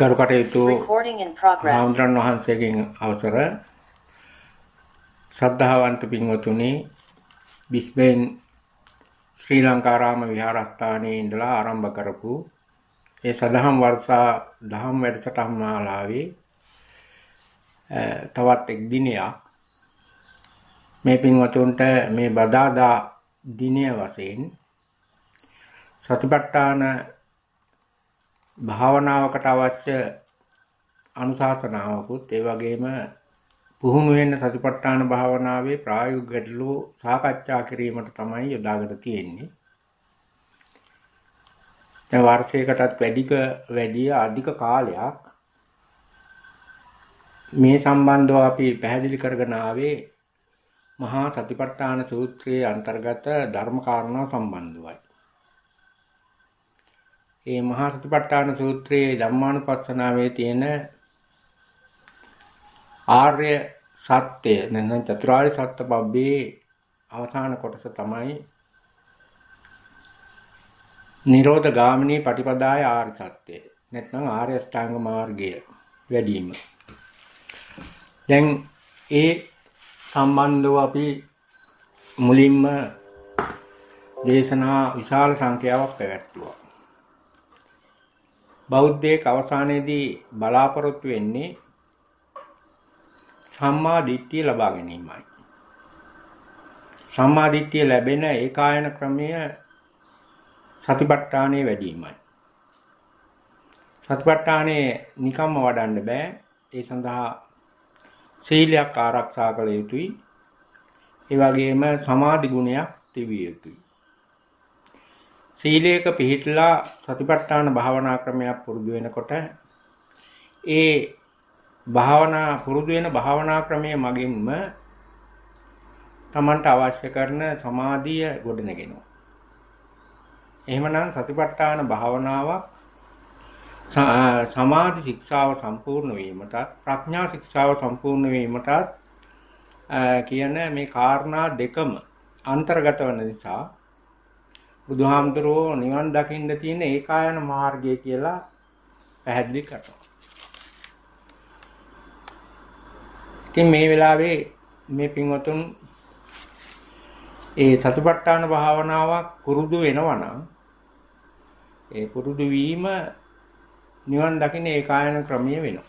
ගරු කටයුතු ආමන්ත්‍රණ වහන්සේගෙන් අවසර ශ්‍රද්ධාවන්ත පින්වතුනි බිස්බෙන් ශ්‍රී ලංකාරාම විහාරස්ථානයේ ඉඳලා ආරම්භ කරපු ඒ සදහම් වර්ෂා දහම් වැඩසටහන් මාලාවේ තවත් එක් දිනයක් මේ පින්වතුන්ට මේ බදාදා දිනය වශයෙන් සතිපට්ඨාන භාවනාවකට අවශ්‍ය අනුශාසනාවකුත් ඒ වගේම පුහුණු වෙන්න සතිපට්ඨාන භාවනාවේ ප්‍රායෝගික ගැටලු සාකච්ඡා කිරීමට තමයි යොදාගෙන තියෙන්නේ. දැන් වර්ෂයකටත් වැඩික වැඩි අධික කාලයක් මේ සම්බන්ධව අපි පැහැදිලි කරගෙන ආවේ මහා සතිපට්ඨාන සූත්‍රයේ අන්තර්ගත ධර්ම කාරණා සම්බන්ධවයි. ඒ මහා සතිපට්ඨාන සූත්‍රයේ ධම්මානුපස්සනාවේ තියෙන ආර්ය සත්‍ය නැත්නම් චතුරාර්ය සත්‍ය පබ්බේ අවසාන කොටස තමයි නිරෝධ ගාමිනී පටිපදාය ආර්ය සත්‍ය නැත්නම් ආර්ය අෂ්ටාංග මාර්ගය වැඩිම දැන් ඒ සම්බන්ධව අපි මුලින්ම දේශනා විශාල සංඛ්‍යාවක් පැවැත්තුවා බෞද්ධයෙක් අවසානයේදී බලාපොරොත්තු වෙන්නේ සම්මා දිට්ඨිය ලබා ගැනීමයි. සම්මා දිට්ඨිය ලැබෙන ඒකායන ක්‍රමය සතිපට්ඨානයේ වැඩිමයි. සතිපට්ඨානයේ නිකම්ම වඩන්න බෑ. ඒ සඳහා සීලයක් ආරක්ෂා කළ යුතුයි. ඒ වගේම සමාධි ගුණයක් තිබිය යුතුයි. සීලයක පිහිටලා සතිපට්ඨාන භාවනා ක්‍රමයක් පුරුදු වෙනකොට ඒ භාවනා පුරුදු වෙන භාවනා ක්‍රමයේ මගින්ම තමන්ට අවශ්‍ය කරන සමාධිය ගොඩනගෙනවා. එහෙමනම් සතිපට්ඨාන භාවනාවක් සමාධි ශික්ෂාව සම්පූර්ණ වීමටත් ප්‍රඥා ශික්ෂාව සම්පූර්ණ වීමටත් කියන මේ කාරණා දෙකම අන්තර්ගත වන නිසා බුදුහාමුදුරුවෝ නිවන් දකින්න තියෙන ඒකායන මාර්ගය කියලා පැහැදිලි කරනවා. ඉතින් මේ වෙලාවේ මේ පින්වතුන් ඒ සතිපට්ඨාන භාවනාවක් පුරුදු වෙනවනම් ඒ පුරුදු වීම නිවන් දකින්න ඒකායන ක්‍රමය වෙනවා.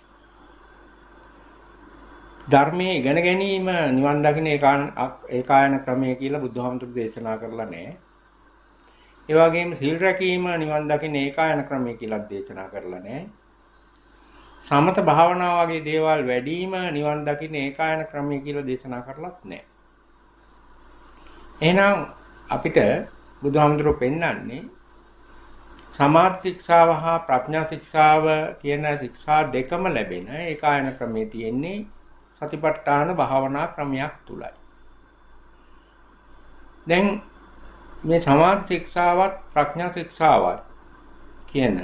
ධර්මයේ ඉගෙන ගැනීම නිවන් දකින්න ඒකායන ක්‍රමය කියලා බුදුහාමුදුරු දේශනා කරලා නැහැ. ඒ වගේම සීල් රැකීම නිවන් දකින්න ඒකායන ක්‍රමය කියලා දේශනා කරලා නැහැ. සමත භාවනාව වගේ දේවල් වැඩිම නිවන් දකින්න ඒකායන ක්‍රමය කියලා දේශනා කරලත් නැහැ. එහෙනම් අපිට බුදුහාමුදුරුවෝ පෙන්වන්නේ සමාධි ශික්ෂාව හා ප්‍රඥා ශික්ෂාව කියන ශික්ෂා දෙකම ලැබෙන ඒකායන ක්‍රමයේ තියෙන්නේ සතිපට්ඨාන භාවනා ක්‍රමයක් තුලයි. දැන් මේ සමාධි ශික්ෂාවත් ප්‍රඥා ශික්ෂාවත් කියන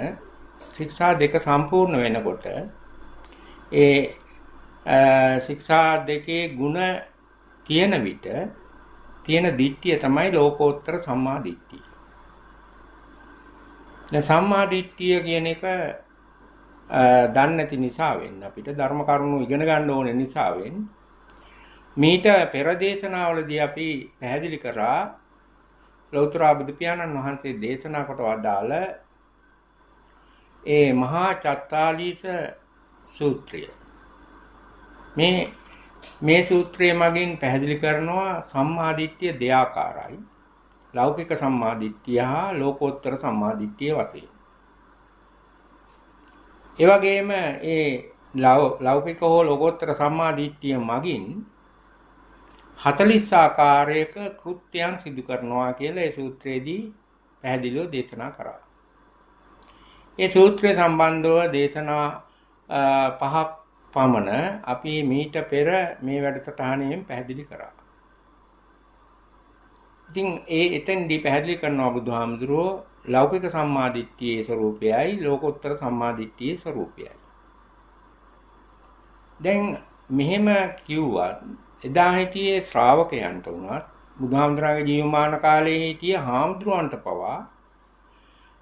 ශික්ෂා දෙක සම්පූර්ණ වෙනකොට ඒ ශික්ෂා දෙකේ ಗುಣ තියෙන විට තියෙන දිට්ඨිය තමයි ලෝකෝත්තර සම්මා දිට්ඨිය. දැන් සම්මා දිට්ඨිය කියන එක දන්නේ නැති නිසා වෙන්න අපිට ධර්ම කරුණු ඉගෙන ගන්න ඕන නිසා වෙන්න මීට පෙර දේශනාවලදී අපි පැහැදිලි කරා ලෞතර බුදු පියාණන් වහන්සේ දේශනා කොට වදාළ ඒ මහා චත්තාලීස සූත්‍රය මේ මේ සූත්‍රය මගින් පැහැදිලි කරනවා සම්මාදිට්ඨිය දෙආකාරයි ලෞකික සම්මාදිට්ඨිය හා ලෝකෝත්තර සම්මාදිට්ඨිය වශයෙන් ඒ වගේම ඒ ලෞකික හෝ ලෝකෝත්තර සම්මාදිට්ඨිය මගින් හතලිස් ආකාරයක කෘත්‍යයන් සිදු කරනවා කියලා ඒ සූත්‍රයේදී පැහැදිලිව දේශනා කරා. ඒ සූත්‍රය සම්බන්ධව දේශනා පහක් පමණ අපි මීට පෙර මේ වැඩසටහනෙන් පැහැදිලි කරා. ඉතින් ඒ එතෙන්දී පැහැදිලි කරනවා බුදුහාමුදුරුවෝ ලෞකික සම්මාදිට්ඨියේ ස්වરૂපයයි ලෝකෝත්තර සම්මාදිට්ඨියේ ස්වરૂපයයි. දැන් මෙහෙම කිව්වත් එදා හිටියේ ශ්‍රාවකයන්ට වුණත් බුදුහාමුදුරන්ගේ ජීවමාන කාලයේ හිටිය හාමුදුරුවන්ට පවා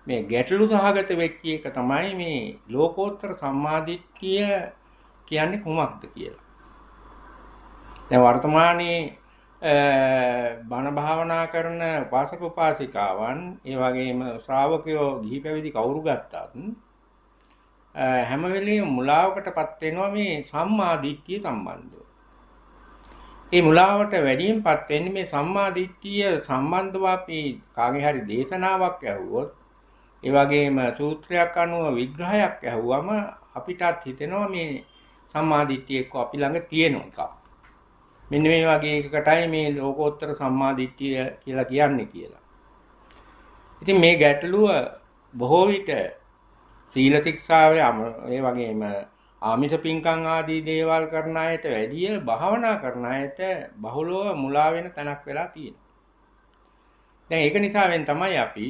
මේ ගැටලු සහගත වෙච්ච එක තමයි මේ ලෝකෝත්තර සම්මාදිට්ඨිය කියන්නේ කොහොමද කියලා. දැන් වර්තමානයේ බණ භාවනා කරන උපාසක උපාසිකාවන් ඒ වගේම ශ්‍රාවකයෝ ගිහි පැවිදි කවුරු ගත්තත් හැම වෙලෙම මුලාවකටපත් වෙනවා මේ සම්මාදිට්ඨිය සම්බන්ධව. ඒ මුලාවට වැඩියෙන්පත් වෙන්නේ මේ සම්මා දිට්ඨිය සම්බන්ධව අපි කාගේ හරි දේශනාවක් ඇහුවොත් ඒ වගේම සූත්‍රයක් අනුව විග්‍රහයක් ඇහුවම අපිටත් හිතෙනවා මේ සම්මා දිට්ඨිය එක්ක අපි ළඟ තියෙන එක. මෙන්න මේ වගේ එකකටයි මේ ලෝකෝත්තර සම්මා දිට්ඨිය කියලා කියන්නේ කියලා. ඉතින් මේ ගැටලුව බොහෝ විට සීල ශික්ෂාවේ ඒ වගේම ආමිෂ පින්කම් ආදී දේවල් කරන අයට වැඩිය භාවනා කරන අයට බහුලව මුලා වෙන තැනක් වෙලා තියෙනවා. දැන් ඒක නිසාවෙන් තමයි අපි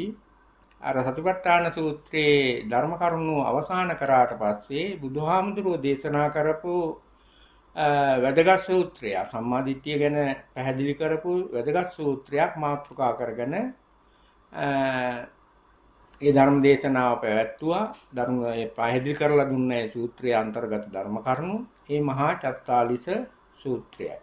අර සතිපට්ඨාන සූත්‍රයේ ධර්ම කරුණු අවසන් කරාට පස්සේ බුදුහාමුදුරුවෝ දේශනා කරපු වැදගත් සූත්‍රය සම්මාදිට්ඨිය ගැන පැහැදිලි කරපු වැදගත් සූත්‍රයක් මාතෘකා කරගෙන ඒ ධර්ම දේශනාව පැවැත්තුවා ධර්ම පැහැදිලි කරලා දුන්නේ සූත්‍රය අන්තර්ගත ධර්ම කරුණු ඒ මහා චත්තාලිස සූත්‍රයයි.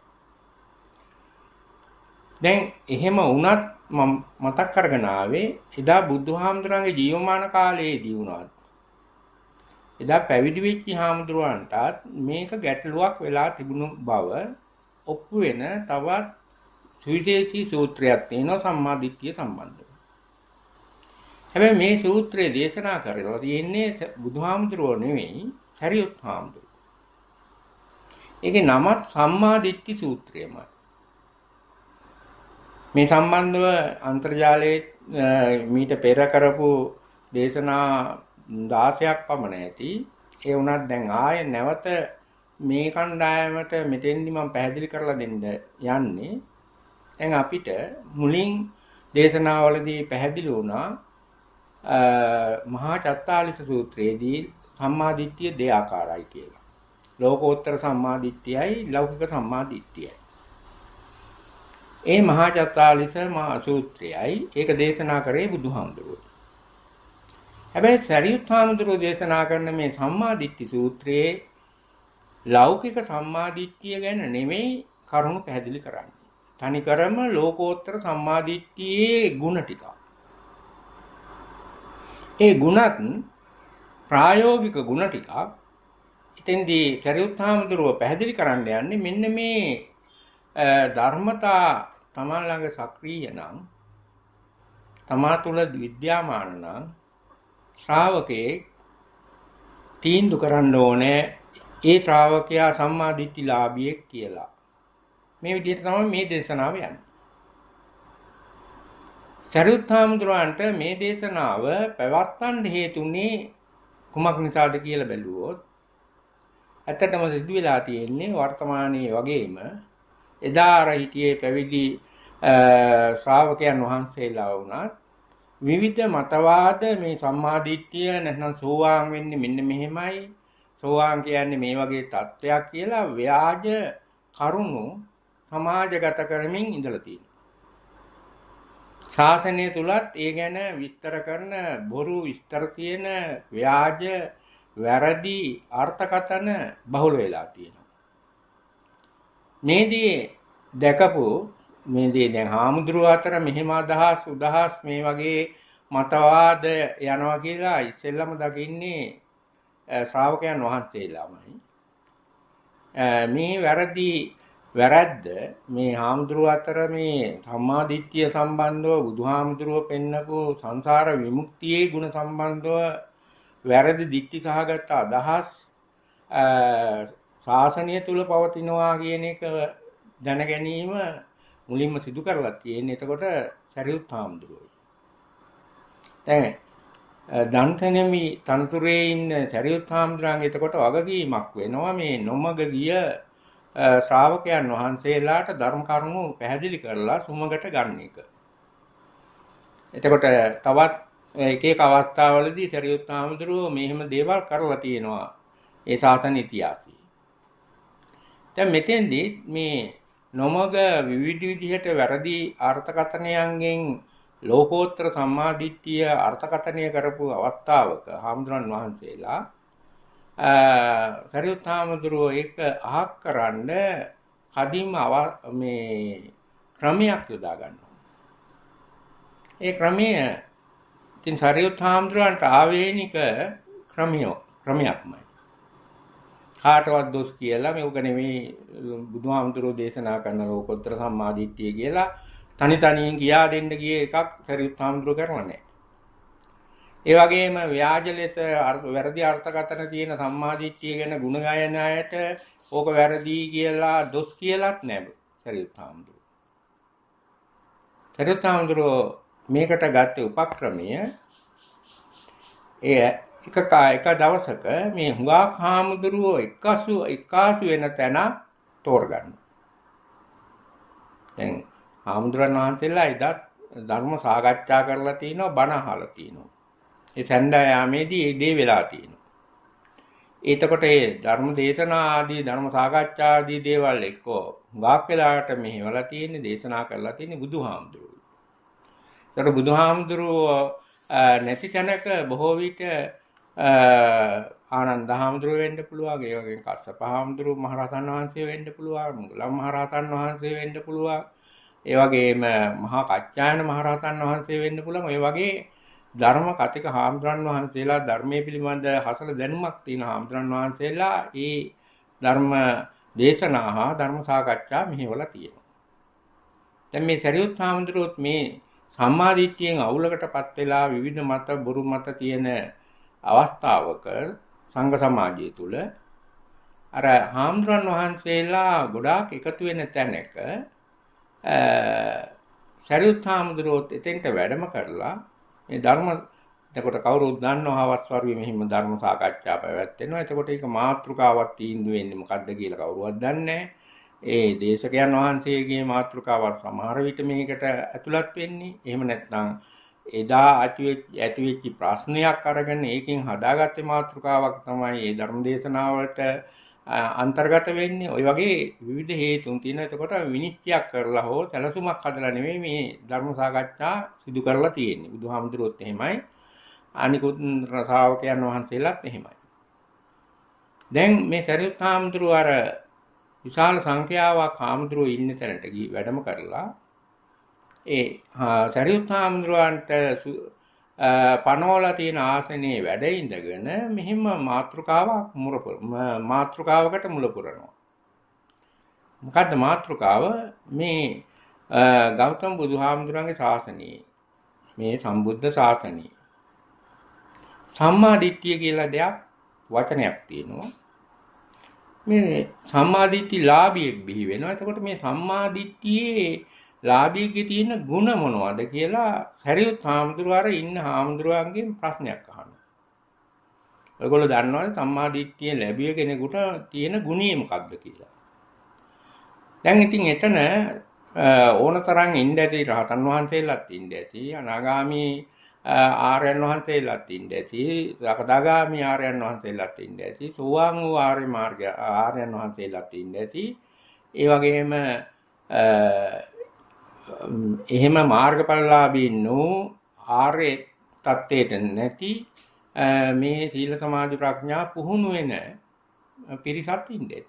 දැන් එහෙම වුණත් මම මතක් කරගෙන ආවේ එදා බුදුහාමුදුරන්ගේ ජීවමාන කාලයේදී වුණත් එදා පැවිදි වෙච්ච හාමුදුරුවන්ටත් මේක ගැටලුවක් වෙලා තිබුණු බව ඔප්පු වෙන තවත් සුවිශේෂී සූත්‍රයක් තියෙනවා සම්මා දිට්ඨිය සම්බන්ධව. හැබැයි මේ සූත්‍රය දේශනා කරලා තියෙන්නේ බුදුහාමුදුරුවෝ නෙවෙයි සරියුත් හාමුදුරුවෝ. ඒකේ නමත් සම්මා දිට්ඨි සූත්‍රයමයි. මේ සම්බන්ධව අන්තර්ජාලයේ මීට පෙර කරපු දේශනා 16ක් පමණ ඇති. ඒ වුණත් දැන් ආයේ නැවත මේ කණ්ඩායමට මෙතෙන්දි මම පැහැදිලි කරලා දෙන්න යන්නේ. දැන් අපිට මුලින් දේශනාවලදී පැහැදිලි වුණා මහා චත්තාලිස සූත්‍රයේදී සම්මාදිට්ඨිය දෙආකාරයි කියලා. ලෝකෝත්තර සම්මාදිට්ඨියයි ලෞකික සම්මාදිට්ඨියයි. ඒ මහා චත්තාලිස මා සූත්‍රයයි ඒක දේශනා කරේ බුදුහාමුදුරුවෝ. හැබැයි සරියුත් හාමුදුරුවෝ දේශනා කරන මේ සම්මාදිට්ඨි සූත්‍රයේ ලෞකික සම්මාදිට්ඨිය ගැන නෙමෙයි කරුණු පැහැදිලි කරන්නේ. තනිකරම ලෝකෝත්තර සම්මාදිට්ඨියේ ಗುಣ ටිකක්. ඒ ගුණත් ප්‍රායෝගික ගුණ ටික ඉතින්දී චරිත හාමුදුරුව පැහැදිලි කරන්න යන්නේ මෙන්න මේ ධර්මතා තමා ළඟ සක්‍රීය නම් තමා තුළ විද්‍යාමාන නම් ශ්‍රාවකේ තීන්දුව කරන්න ඕනේ ඒ ශ්‍රාවකයා සම්මාදිට්ඨිලාභියෙක් කියලා. මේ විදිහට තමයි මේ දේශනාව යන්නේ. සරියුත් හාමුදුරන්ට මේ දේශනාව පැවැත්වන්න හේතුනේ කුමක් නිසාද කියලා බැලුවොත් ඇත්තටම සිදු වෙලා තියෙන්නේ වර්තමානයේ වගේම එදා අර හිටියේ පැවිදි ශ්‍රාවකයන් වහන්සේලා වුණත් විවිධ මතවාද මේ සම්මාදිට්ඨිය නැත්නම් සෝවාන් වෙන්නේ මෙන්න මෙහෙමයි සෝවාන් කියන්නේ මේ වගේ தත්වයක් කියලා ව්‍යාජ කරුණු සමාජගත කරමින් ඉඳලා තියෙනවා ශාසනය තුලත් ඒ ගැන විස්තර කරන බොරු විස්තර තියෙන ව්‍යාජ වැරදි අර්ථකතන බහුල වෙලා තියෙනවා. මේදී දැකපු මේදී දැන් හාමුදුරුව අතර මෙහෙම අදහස් උදහස් මේ වගේ මතවාද යනවා කියලා ඉස්සෙල්ලම දකින්නේ ශ්‍රාවකයන් වහන්සේලාමයි. මේ වැරදි වැරද්ද මේ හාමුදුරුව අතර මේ සම්මා දිට්ඨිය සම්බන්ධව බුදුහාමුදුරුව පෙන්නපු සංසාර විමුක්තියේ ಗುಣ සම්බන්ධව වැරදි දිට්ඨි සහගත අදහස් ශාසනය තුල පවතිනවා කියන එක දැන ගැනීම මුලින්ම සිදු කරලා තියෙන්නේ. එතකොට සරියුත් හාමුදුරුවයි. දැන් දන්තනමි තනතුරේ ඉන්න සරියුත් හාමුදුරන්ගේ එතකොට වගකීමක් වෙනවා මේ නොමග ගිය ශ්‍රාවකයන් වහන්සේලාට ධර්ම කරුණු පැහැදිලි කරලා සුමගට ගන්න එක. එතකොට තවත් එක එක අවස්ථාවලදී සරියුත් ආමඳුරෝ මෙහෙම දේවල් කරලා තියෙනවා ඒ සාසන ඉතිහාසයේ. දැන් මෙතෙන්දී මේ නොමග විවිධ විදිහට වැරදි අර්ථකථනයන්ගෙන් ලෝකෝත්තර සම්මාදිට්ඨිය අර්ථකථනය කරපු අවස්ථාවක හාමුදුරන් වහන්සේලා සරියුත් හාමුදුරුවෝ ඒක අහක් කරන්න කදිම මේ ක්‍රමයක් යොදා ගන්නවා. ඒ ක්‍රමය ඉතින් සරියුත් හාමුදුරුවන්ට ආවේනික ක්‍රමියෝ ක්‍රමයක්මයි. කාටවත් දොස් කියලා මේක නෙමෙයි බුදුහාමුදුරුවෝ දේශනා කරන ලෝකෝත්තර සම්මාදිට්ඨිය කියලා තනි තනියෙන් කියා දෙන්න ගිය එකක් සරියුත් හාමුදුරුවෝ කරන්නේ නැහැ. ඒ වගේම ව්‍යාජ ලෙස වැරදි අර්ථකථන තියෙන සම්මාදිට්ඨිය ගැන ගුණ ගයන අයට ඕක වැරදි කියලා දොස් කියලත් නැබ. සරියුත් හාමුදුරුවෝ. සරියුත් හාමුදුරුවෝ මේකට ගත්තේ උපක්‍රමය එය එක එක දවසක මේ හුඟක් හාමුදුරුවෝ එකසු එකාසු වෙන තැන තෝරගන්න. දැන් හාමුදුරන් වහන්සේලා ඉදත් ධර්ම සාකච්ඡා කරලා තිනවා බණ අහලා තිනවා. ඒ සන්දායාමේදී ඒ දේ වෙලා තියෙනවා. එතකොට ඒ ධර්ම දේශනා ආදී ධර්ම සාකච්ඡා ආදී දේවල් එක්කෝ ගාක් වෙලාට මෙහෙवला තියෙන දේශනා කරලා තියෙන බුදුහාමුදුරුවෝ. ඒතකොට බුදුහාමුදුරුවෝ නැති තැනක බොහෝ විට ආනන්ද හාමුදුරුව වෙන්න පුළුවන් ඒ වගේම කස්සප හාමුදුරුව මහරහතන් වහන්සේ වෙන්න පුළුවන් මුගලම් මහරහතන් වහන්සේ වෙන්න පුළුවන් ඒ වගේම මහා කච්චායන මහරහතන් වහන්සේ වෙන්න පුළුවන් ඒ වගේ ධර්ම කතික හාමුදුරන් වහන්සේලා ධර්මයේ පිළිබඳ හසල දැනුමක් තියෙන හාමුදුරන් වහන්සේලා ඒ ධර්ම දේශනා හා ධර්ම සාකච්ඡා මෙහෙවලා තියෙනවා. දැන් මේ සරියුත් හාමුදුරුවොත් මේ සම්මාදිට්ඨියෙන් අවුලකටපත් වෙලා විවිධ මත බොරු මත තියෙන අවස්ථාවක සංඝ සමාජය තුල අර හාමුදුරන් වහන්සේලා ගොඩාක් එකතු වෙන තැනක අ සරියුත් හාමුදුරුවොත් එතෙන්ට වැඩම කරලා මේ ධර්ම එතකොට කවුරුත් දන්නවා හවස් වරුවේ මෙහිම ධර්ම සාකච්ඡා පැවැත්වෙනවා. එතකොට ඒක මාත්‍රිකාවක් තීන්දුව වෙන්නේ මොකද්ද කියලා කවුරුවත් දන්නේ ඒ දේශකයන් වහන්සේගේ මාත්‍රිකාවක් සමහර විට මේකට ඇතුළත් වෙන්නේ. එහෙම නැත්නම් එදා ඇතිවෙච්ච ප්‍රශ්නයක් අරගෙන ඒකෙන් හදාගත්තේ මාතෘකාවක් තමයි මේ ධර්මදේශනාවලට අන්තර්ගත වෙන්නේ ওই වගේ විවිධ හේතුන් තියෙන. එතකොට විනිශ්චයක් කරලා හෝ සැලසුමක් හදලා නෙමෙයි මේ ධර්ම සාකච්ඡා සිදු කරලා තියෙන්නේ. බුදුහාමුදුරුවොත් එහෙමයි. අනිකුත් ශ්‍රාවකයන් වහන්සේලාත් එහෙමයි. දැන් මේ සරියුත් හාමුදුරුව අර විශාල සංඛ්‍යාවක් හාමුදුරුව ඉන්න තැනට වැඩම කරලා ඒ සරියුත් හාමුදුරුවන්ට පනෝලා තියෙන ආසනයේ වැඩ ඉඳගෙන මෙහිම මාත්‍රකාවක් මුර මාත්‍රකාවකට මුල පුරනවා. මොකද්ද මාත්‍රකාව? මේ ගෞතම බුදුහාමුදුරන්ගේ ශාසනයේ මේ සම්බුද්ධ ශාසනයේ සම්මා දිට්ඨිය කියලා දෙයක් වචනයක් තියෙනවා. මේ සම්මා දිට්ඨි ලාභියෙක් බිහි වෙනවා. එතකොට මේ සම්මා දිට්ඨියේ ලාභීගේ තියෙන ಗುಣ මොනවද කියලා හැරියොත් හාමුදුරුවෝ අර ඉන්න හාමුදුරුවන්ගෙන් ප්‍රශ්නයක් අහනවා. ඔයගොල්ලෝ දන්නවද සම්මා දිට්ඨිය ලැබිය කෙනෙකුට තියෙන ගුණය මොකක්ද කියලා? දැන් ඉතින් එතන ඕනතරම් ඉන්න ඇති රහතන් වහන්සේලාත් ඉන්න ඇති අනාගාමි ආර්යයන් වහන්සේලාත් ඉන්න ඇති සකදාගාමි ආර්යයන් වහන්සේලාත් ඉන්න ඇති සෝවාන් වූ ආර්ය මාර්ග ආර්යයන් වහන්සේලාත් ඉන්න ඇති ඒ වගේම එහෙම මාර්ගඵලලාභී නෝ ආර්ය தත්ත්වයට නැති මේ සීල සමාධි ප්‍රඥා පුහුණු වෙන පිරිසක් ඉන්නේ.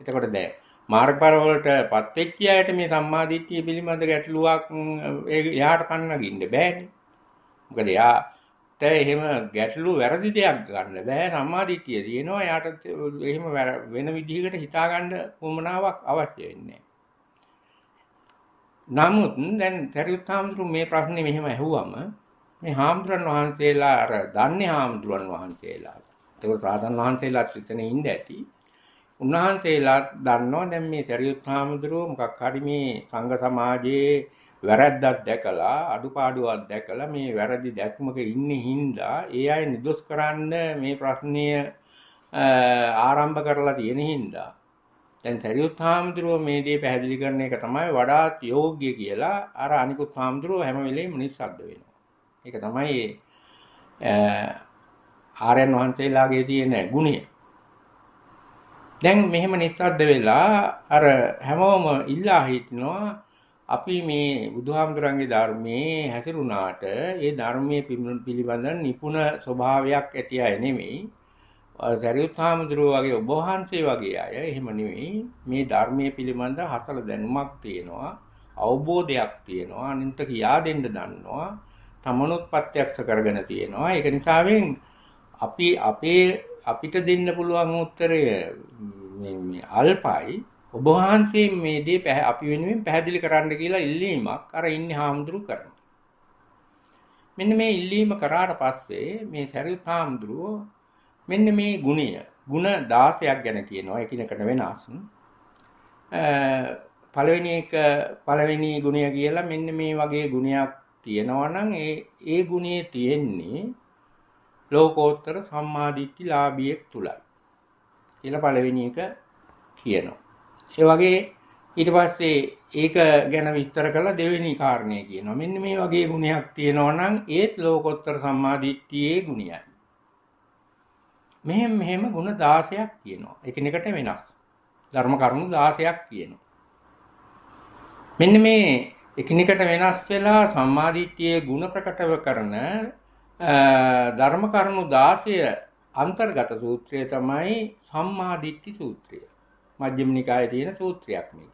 එතකොට දැන් මාර්ගඵල වලටපත් වෙච්ච අයට මේ සම්මා දිට්ඨිය පිළිබඳ ගැටලුවක් එයාට පන්නගින්න බෑනේ. මොකද එයාට එහෙම ගැටලු වැරදි දෙයක් ගන්න බෑ සම්මා දිට්ඨිය දිනනවා එයාට එහෙම වෙන විදිහකට හිතා ගන්න උවමනාවක් අවශ්‍ය වෙන්නේ නමුත් දැන් තරියුත් හාමුදුරුවෝ මේ ප්‍රශ්නේ මෙහෙම ඇහුවම මේ හාමුදුරන් වහන්සේලා අර දන්නේ හාමුදුරන් වහන්සේලා. ඒක රාතන් වහන්සේලාත් එතන ඉඳ ඇති. උන්වහන්සේලා දන්නවා දැන් මේ තරියුත් හාමුදුරුවෝ මොකක් හරි මේ සංඝ සමාජයේ වැරැද්දක් දැකලා අඩුපාඩුවක් දැකලා මේ වැරදි දැක්මක ඉන්නේ හින්දා ඒ අය නිදොස් කරන්න මේ ප්‍රශ්නය ආරම්භ කරලා තියෙන හින්දා දැන් සරියුත් හාමුදුරුව මේ දේ පැහැදිලි කරන එක තමයි වඩාත් යෝග්‍ය කියලා අර අනිකුත් හාමුදුරුව හැම වෙලෙම නිස්සද්ද වෙනවා. ඒක තමයි ආර්යයන් වහන්සේලාගේ තියෙන ගුණය. දැන් මෙහෙම නිස්සද්ද වෙලා අර හැමෝම ඉල්ලා හිටනවා අපි මේ බුදුහාමුදුරන්ගේ ධර්මයේ හැසිරුණාට ඒ ධර්මයේ පිළිබඳ නිපුණ ස්වභාවයක් ඇති අය නෙමෙයි සරියුත් හාමුදුරුවෝ වගේ ඔබ වහන්සේ වගේ අය එහෙම නෙවෙයි මේ ධර්මයේ පිළිබඳ හතල දැනුමක් තියෙනවා අවබෝධයක් තියෙනවා අනින්ට කියා දෙන්න දන්නවා තමනුත් ප්‍රත්‍යක්ෂ කරගෙන තියෙනවා ඒක නිසාවෙන් අපි අපේ අපිට දෙන්න පුළුවන් උත්තරය මේ අල්පයි ඔබ වහන්සේ මේ දේ අපි වෙනුවෙන් පැහැදිලි කරන්න කියලා ඉල්ලීමක් අර ඉන්නේ හාමුදුරු කරනවා මෙන්න මේ ඉල්ලීම කරාට පස්සේ මේ සරියුත් හාමුදුරුවෝ මෙන්න මේ ගුණය ගුණ 16ක් ගැන කියනවා එකිනෙකට වෙනස් පළවෙනි එක පළවෙනි ගුණය කියලා මෙන්න මේ වගේ ගුණයක් තියෙනවා නම් ඒ ඒ ගුණයේ තියෙන්නේ ලෝකෝත්තර සම්මාදිට්ඨි ලාභියෙක් තුලයි කියලා පළවෙනි එක කියනවා ඒ වගේ ඊට පස්සේ ඒක ගැන විස්තර කරලා දෙවෙනි කාරණය කියනවා මෙන්න මේ වගේ ගුණයක් තියෙනවා නම් ඒත් ලෝකෝත්තර සම්මාදිට්ඨියේ ගුණයයි මෙහෙම මෙහෙම ಗುಣ 16ක් තියෙනවා. එකිනෙකට වෙනස්. ධර්ම කරුණු 16ක් තියෙනවා. මෙන්න මේ එකිනෙකට වෙනස් වෙලා සම්මාදිට්ඨියේ ಗುಣ ප්‍රකටව කරන ධර්ම කරුණු 16 අන්තර්ගත සූත්‍රය තමයි සම්මාදිට්ඨි සූත්‍රය. මජ්ක්‍ධිම නිකායේ තියෙන සූත්‍රයක් මේක.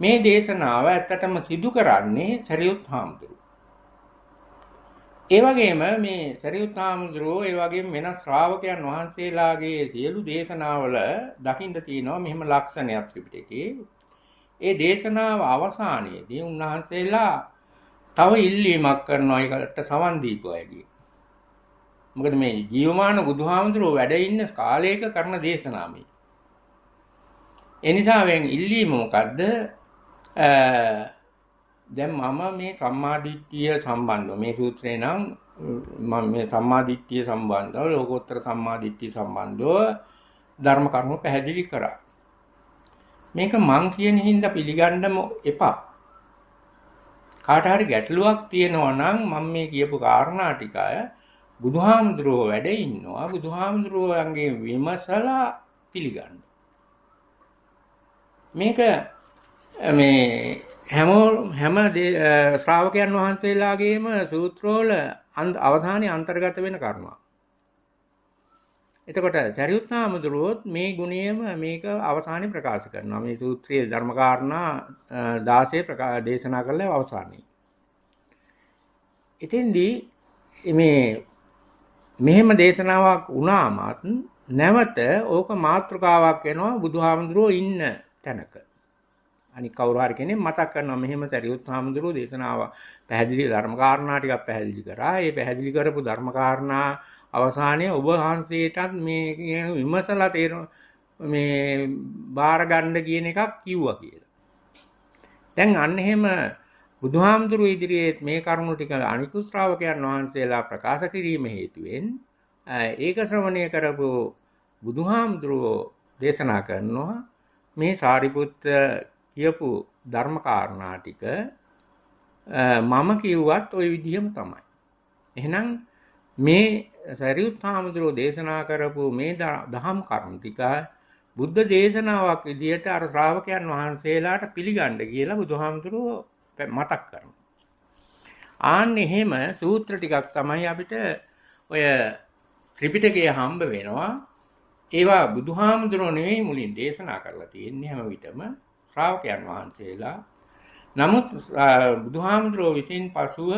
මේ දේශනාව ඇත්තටම සිදු කරන්නේ සරියුත් හාමුදුරුවෝ. ඒ වගේම මේ සරියුත් හාමුදුරුවෝ ඒ වගේම වෙනත් ශ්‍රාවකයන් වහන්සේලාගේ සියලු දේශනාවල දකින්න තියෙනවා මෙහෙම ලක්ෂණයක් ත්‍රිපිටකේ. ඒ දේශනාව අවසානයේදී උන්වහන්සේලා තව ඉල්ලීමක් කරනවා ඒකට සවන් දීපුවාගේ. මොකද මේ ජීවමාන බුදුහාමුදුරුවෝ වැඩ ඉන්න කාලයක කරන දේශනාව මේ. ඒ නිසා වෙන් ඉල්ලීම මොකද්ද? අ දැන් මම මේ සම්මාදිට්ඨිය සම්බන්ධව මේ සූත්‍රේ නම් මම මේ සම්මාදිට්ඨිය සම්බන්ධව ලෝකෝත්තර සම්මාදිට්ඨිය සම්බන්ධව ධර්ම කරුණු පැහැදිලි කරා. මේක මං කියන හින්දා පිළිගන්නම එපා. කාට හරි ගැටලුවක් තියෙනවා නම් මම මේ කියපු කාරණා ටික අය බුදුහාමුදුරුවෝ වැඩ ඉන්නවා. බුදුහාමුදුරුවෝගේ විමසලා පිළිගන්න. මේක මේ හැම හැම ශ්‍රාවකයන් වහන්සේලාගේම සූත්‍රෝල අවධානය අන්තර්ගත වෙන කරුණා. එතකොට චරියුත්නා මුදුරුවොත් මේ ගුණයම මේක අවසානය ප්‍රකාශ කරනවා මේ සූත්‍රයේ ධර්මකාරණා දාසය දේශනා කරල අවසානී. ඉතින්දී මේ මෙහෙම දේශනාවක් වුණාමත් නැවත ඕක මාතෘකාවක් වෙනවා බුදුහාමුදුරුවෝ ඉන්න තැනක. අනික කවුරු හරි කෙනෙක් මතක් කරනවා මෙහෙම සරියුත් හාමුදුරුවෝ දේශනාව පැහැදිලි ධර්ම කාරණා ටිකක් පැහැදිලි කරා. ඒ පැහැදිලි කරපු ධර්ම කාරණා අවසානයේ ඔබ වහන්සේටත් මේ විමසලා තේරෙන මේ බාර ගන්න කියන එකක් කිව්වා කියලා. දැන් අන්න එහෙම බුදුහාමුදුරුවෝ ඉදිරියේ මේ කරුණු ටික අනිකුත් ශ්‍රාවකයන් වහන්සේලා ප්‍රකාශ කිරීම හේතුවෙන් ඒක ශ්‍රවණය කරපු බුදුහාමුදුරුවෝ දේශනා කරනවා මේ සාරිපුත්ත කියපු ධර්මකාරණා ටික මම කිව්වත් ওই විදිහම තමයි. එහෙනම් මේ සරියුත් හාමුදුරුවෝ දේශනා කරපු මේ දහම් කරුණු ටික බුද්ධ දේශනාවක් විදිහට අර ශ්‍රාවකයන් වහන්සේලාට පිළිගන්න කියලා බුදුහාමුදුරුවෝ මතක් කරනවා. ආන්න එහෙම සූත්‍ර ටිකක් තමයි අපිට ඔය ත්‍රිපිටකයේ හම්බ වෙනවා. ඒවා බුදුහාමුදුරුවෝ නෙවෙයි මුලින් දේශනා කරලා තියෙන්නේ හැම විටම ශ්‍රාවකයන් වහන්සේලා නමුත් බුදුහාමුදුරුවෝ විසින් පසුව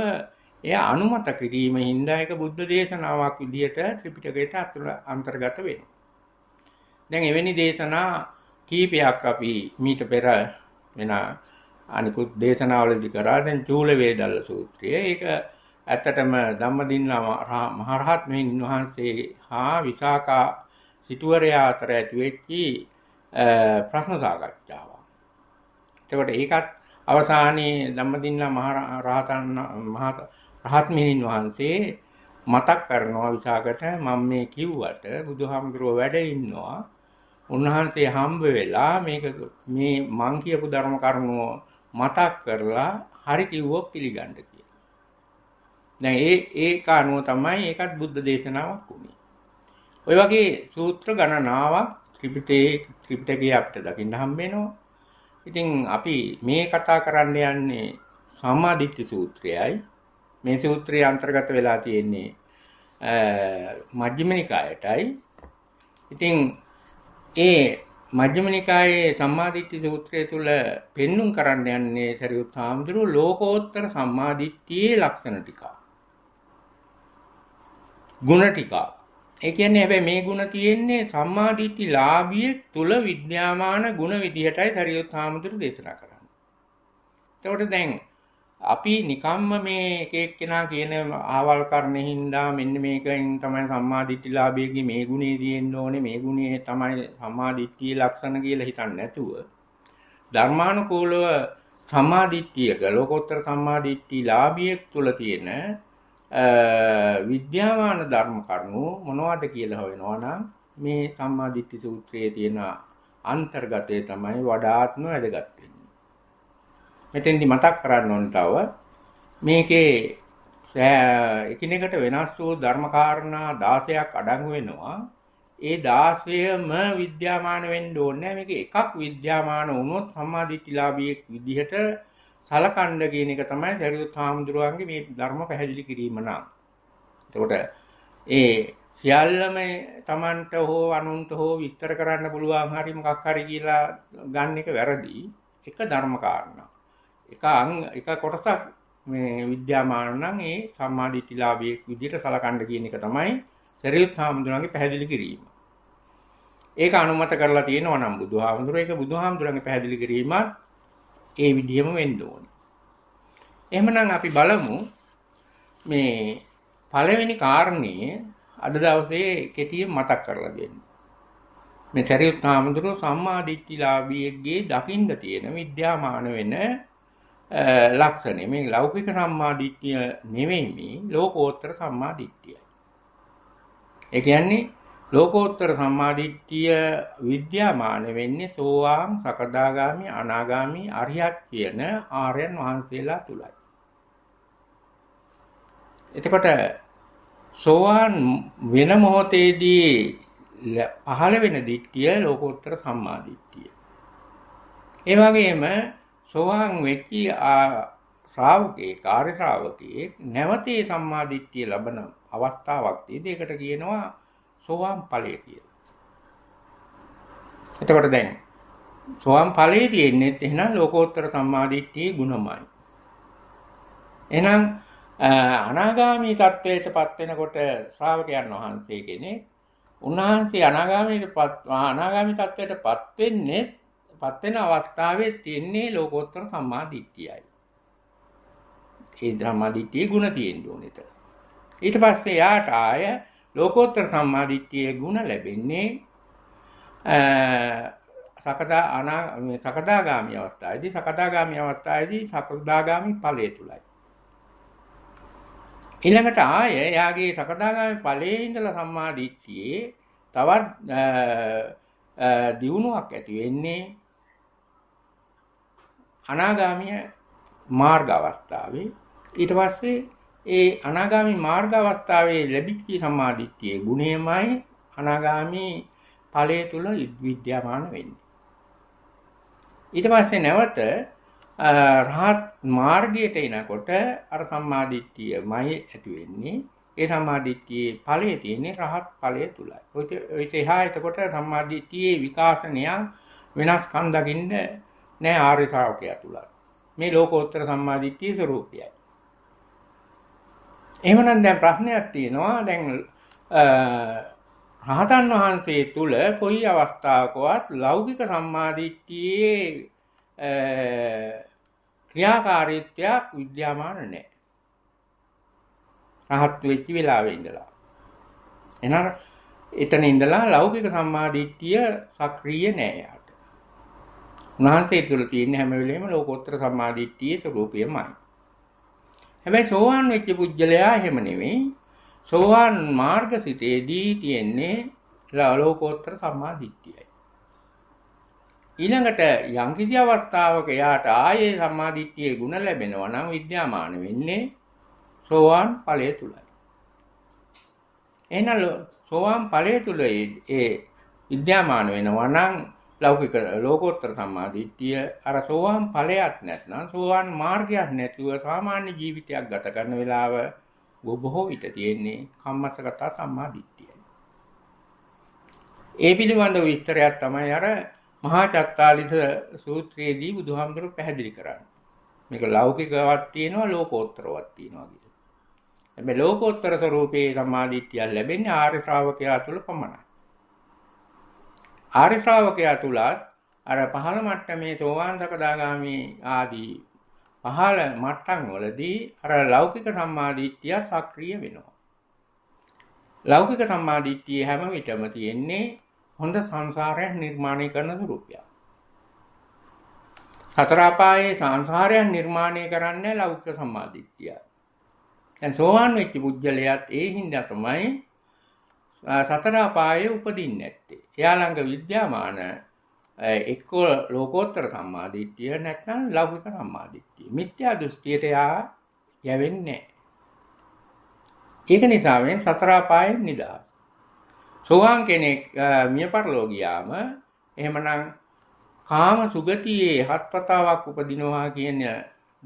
එය අනුමත කිරීම හින්දා ඒක බුද්ධ දේශනාවක් විදියට ත්‍රිපිටකයට අන්තර්ගත වෙනවා. දැන් එවැනි දේශනා කීපයක් අපි මීට පෙර වෙන අනිකුත් දේශනාවලදී කරා දැන් චූල වේදල්ල සූත්‍රය. ඒක ඇත්තටම ධම්මදින්නා මහරහත් මෙහින් වහන්සේ හා විසාකා සිටුවරයා අතර ඇති වෙච්ච ප්‍රශ්න සාකච්ඡාවක්. එතකොට ඒකත් අවසානයේ ධම්මදින්නා මහ රහතන් මහ රහත්මිනින් වහන්සේ මතක් කරනවා විසාකට මම මේ කිව්වට බුදුහාමුදුරුව වැඩ ඉන්නවා උන්වහන්සේ හම්බ වෙලා මේක මේ මං කියපු ධර්ම කරුණෝ මතක් කරලා හරි කිව්වොත් පිළිගන්න කියලා. දැන් ඒ ඒක අනුව තමයි ඒකත් බුද්ධ දේශනාවක් වුනේ. ඔය වගේ සූත්‍ර ගණනාවක් ත්‍රිපිටකයේ ත්‍රිපිටකයේ අපිට දකින්න හම්බ වෙනවා. ඉතින් අපි මේ කතා කරන්න යන්නේ සම්මාදිට්ඨි සූත්‍රයයි. මේ සූත්‍රය අන්තර්ගත වෙලා තියෙන්නේ මජ්ක්‍ධිම නිකායටයි. ඉතින් ඒ මජ්ක්‍ධිම නිකායේ සම්මාදිට්ඨි සූත්‍රය තුල පෙන්눔 කරන්න යන්නේ සරියුත් සාමුදුරු ලෝකෝත්තර සම්මාදිට්ඨියේ ලක්ෂණ ටික. ගුණ ටිකක්. ඒ කියන්නේ හැබැයි මේ ಗುಣ තියෙන්නේ සම්මා දිට්ඨි ලාභියේ තුල විද්‍යාමාන ಗುಣ විදිහටයි සරියොත් හාමුදුරු දේශනා කරන්නේ. එතකොට දැන් අපි නිකම්ම මේ එක එක්කෙනා කියන ආවල් කරණේ හින්දා මෙන්න මේකෙන් තමයි සම්මා දිට්ඨි ලාභියේ මේ ගුණේ තියෙන්න ඕනේ මේ ගුණේ තමයි සම්මා දිට්ඨියේ ලක්ෂණ කියලා හිතන්නේ නැතුව ධර්මානුකූලව සම්මා දිට්ඨියක ලෝකෝත්තර සම්මා දිට්ඨි ලාභියෙක් තුල තියෙන විද්‍යාමාන ධර්ම කරුණු මොනවද කියලා හොයනවා නම් මේ සම්මා දිට්ඨි සූත්‍රයේ තියෙන අන්තර්ගතය තමයි වඩාත්ම වැදගත් වෙන්නේ. මෙතෙන්දි මතක් කරන්න ඕන තව මේකේ එකිනෙකට වෙනස් වූ ධර්මකාරණා 16ක් අඩංගු වෙනවා. ඒ 16ම විද්‍යාමාන වෙන්න ඕනේ. මේක එකක් විද්‍යාමාන වුණොත් සම්මා දිට්ඨිලාභියෙක් විදිහට සලකන්න කියන එක තමයි සරියුත් හාමුදුරුවන්ගේ මේ ධර්ම පැහැදිලි කිරීම නම්. එතකොට ඒ සියල්ලම Tamanට හෝ අනුන්ට හෝ විස්තර කරන්න පුළුවන් හරි මොකක් හරි කියලා ගන්න එක වැරදි. එක ධර්ම කාරණා. එක අංග එක කොටසක් මේ විද්‍යාමාන නම් ඒ සම්මාදිටිලාභයේ විදිහට සලකන්න කියන එක තමයි සරියුත් හාමුදුරුවන්ගේ පැහැදිලි කිරීම. ඒක අනුමත කරලා තියෙනවා නම් බුදුහාමුදුරුවෝ ඒක බුදුහාමුදුරුවන්ගේ පැහැදිලි කිරීමත් ඒ විදිහම වෙන්න ඕන. එහෙමනම් අපි බලමු මේ පළවෙනි කාරණේ අද දවසේ කෙටියෙන් මතක් කරලා දෙන්න. මේ සරියුත් හාමුදුරුවෝ සම්මාදිට්ඨිලාභියෙක්ගේ දකින්න තියෙන විද්‍යාමාන වෙන ලක්ෂණය. මේ ලෞකික සම්මාදිට්ඨිය නෙවෙයි මේ ලෝකෝත්තර සම්මාදිට්ඨියයි. ඒ කියන්නේ ලෝකෝත්තර සම්මාදිට්ඨිය විද්‍යාමාන වෙන්නේ සෝවාන් සකදාගාමි අනාගාමි අරියත් කියන ආර්යයන් වහන්සේලා තුලයි. එතකොට සෝවාන් වෙන මොහොතේදී පහළ වෙන දිට්ඨිය ලෝකෝත්තර සම්මාදිට්ඨිය. ඒ වගේම සෝවාන් වෙච්චි ශ්‍රාවකේ කාර්ය ශ්‍රාවකේ නැවතී සම්මාදිට්ඨිය ලබන අවස්ථාවක් තියදී ඒකට කියනවා සෝවාන් ඵලය කියලා. එතකොට දැන් සෝවාන් ඵලයේ තියෙන්නේ එහෙනම් ලෝකෝත්තර සම්මාදිට්ඨියේ ගුණමයි. එහෙනම් අනාගාමී තත්වයටපත් වෙනකොට ශ්‍රාවකයන් වහන්සේ කෙනෙක් උන්වහන්සේ අනාගාමීටපත් අනාගාමී තත්වයටපත් වෙන්නේ පත් වෙන අවස්ථාවේ තියෙන්නේ ලෝකෝත්තර සම්මාදිට්ඨියයි. ඒ ධම්මාදිට්ඨියේ ගුණ තියෙන්න ඕනේ. ඊට පස්සේ යාට ආය ලෝකෝත්තර සම්මාදිට්ඨියේ ಗುಣ ලැබෙන්නේ සකදා අනා මේ සකදාගාමි අවස්ථාවේදී සකදාගාමි අවස්ථාවේදී සකදාගාමි ඵලය තුලයි ඊළඟට ආය එයාගේ සකදාගාමි ඵලයේ ඉඳලා සම්මාදිට්ඨියේ තවත් දියුණුවක් ඇති වෙන්නේ අනාගාමී මාර්ග අවස්ථාවේ ඊට පස්සේ ඒ අනාගාමි මාර්ග අවස්ථාවේ ලැබිච්ච සම්මාදිට්ඨියේ ගුණයමයි අනාගාමි ඵලය තුල විද්‍යාමාන වෙන්නේ. ඊට පස්සේ නැවත රහත් මාර්ගයට එනකොට අර සම්මාදිට්ඨියමයි ඇති වෙන්නේ. ඒ සම්මාදිට්ඨියේ ඵලයේ තියෙන්නේ රහත් ඵලය තුලයි. ඔයිට එහා එතකොට සම්මාදිට්ඨියේ විකාශනය වෙනස්කම් දකින්න නෑ ආර්ය ශ්‍රාවකයා තුලත්. මේ ලෝකෝත්තර සම්මාදිට්ඨියේ ස්වરૂපයයි. එහෙමනම් දැන් ප්‍රශ්නයක් තියෙනවා දැන් රහතන් වහන්සේ තුල කොයි අවස්ථාවකවත් ලෞකික සම්මාදිට්ඨියේ ක්‍රියාකාරීත්වයක් විද්‍යාමාන නැහැ. රහත් වෙච්ච වෙලාවේ ඉඳලා. එහෙනම් එතන ඉඳලා ලෞකික සම්මාදිට්ඨිය සක්‍රිය නෑ යාට. උන්වහන්සේ තුළ තියෙන හැම වෙලෙම ලෝකෝත්තර සම්මාදිට්ඨියේ ස්වરૂපයමයි. හැබැයි සෝවාන් වෙච්ච පුජ්‍යලයා එහෙම නෙමෙයි. සෝවාන් මාර්ග සිතේදී තියෙන්නේ ලෝකෝත්තර සම්මා දිට්ඨියයි. ඊළඟට යම්කිසි අවස්ථාවක යාට ආයේ සම්මා දිට්ඨියේ ಗುಣ ලැබෙනවා නම් විද්‍යාමාන වෙන්නේ සෝවාන් ඵලය තුලයි. එහෙනම් සෝවාන් ඵලය තුල ඒ විද්‍යාමාන වෙනවා නම් ලෞකික ලෝකෝත්තර සම්මා දිට්ඨිය අර සෝවාන් ඵලයක් නැත්නම් සෝවාන් මාර්ගයක් නැතුව සාමාන්‍ය ජීවිතයක් ගත කරන වෙලාව බොහෝ විට තියෙන්නේ කම්මස්සගත සම්මා දිට්ඨියයි. ඒ පිළිබඳ විස්තරයක් තමයි අර මහා චත්තාලිස සූත්‍රයේදී බුදුහාමුදුරුවෝ පැහැදිලි කරන්නේ. මේක ලෞකිකවත් තියෙනවා ලෝකෝත්තරවත් තියෙනවා කියලා. මේ ලෝකෝත්තර ස්වરૂපයේ සම්මාදිට්ඨිය ලැබෙන්නේ ආර්ය ශ්‍රාවකයා තුළ පමණයි. ආර්ය ශ්‍රාවකයා තුලත් අර පහළ මට්ටමේ සෝවාන් සකදාගාමි ආදී පහළ මට්ටම් වලදී අර ලෞකික සම්මාදිට්ඨිය සක්‍රිය වෙනවා. ලෞකික සම්මාදිට්ඨිය හැම විටම තියෙන්නේ හොඳ සංසාරයක් නිර්මාණය කරන ස්වરૂපයක්. හතර අපායේ සංසාරයක් නිර්මාණය කරන්නේ ලෞකික සම්මාදිට්ඨිය. දැන් සෝවාන් වෙච්ච පුජ්‍යලයාත් ඒ හින්දා තමයි සතර අපායේ උපදින්නේ නැත්තේ. එයා ළඟ විද්‍යාමාන එක්කෝ ලෝකෝත්තර සම්මාදිට්ඨිය නැත්නම් ලෞකික සම්මාදිට්ඨිය. මිත්‍යා දෘෂ්ටියට එයා යැවෙන්නේ ඒක නිසා වෙන සතර පායෙන් නිදහස්. සෝවාන් කෙනෙක් මිය පරලෝ ගියාම එහෙමනම් කාම සුගතියේ හත්පතාවක් උපදිනවා කියන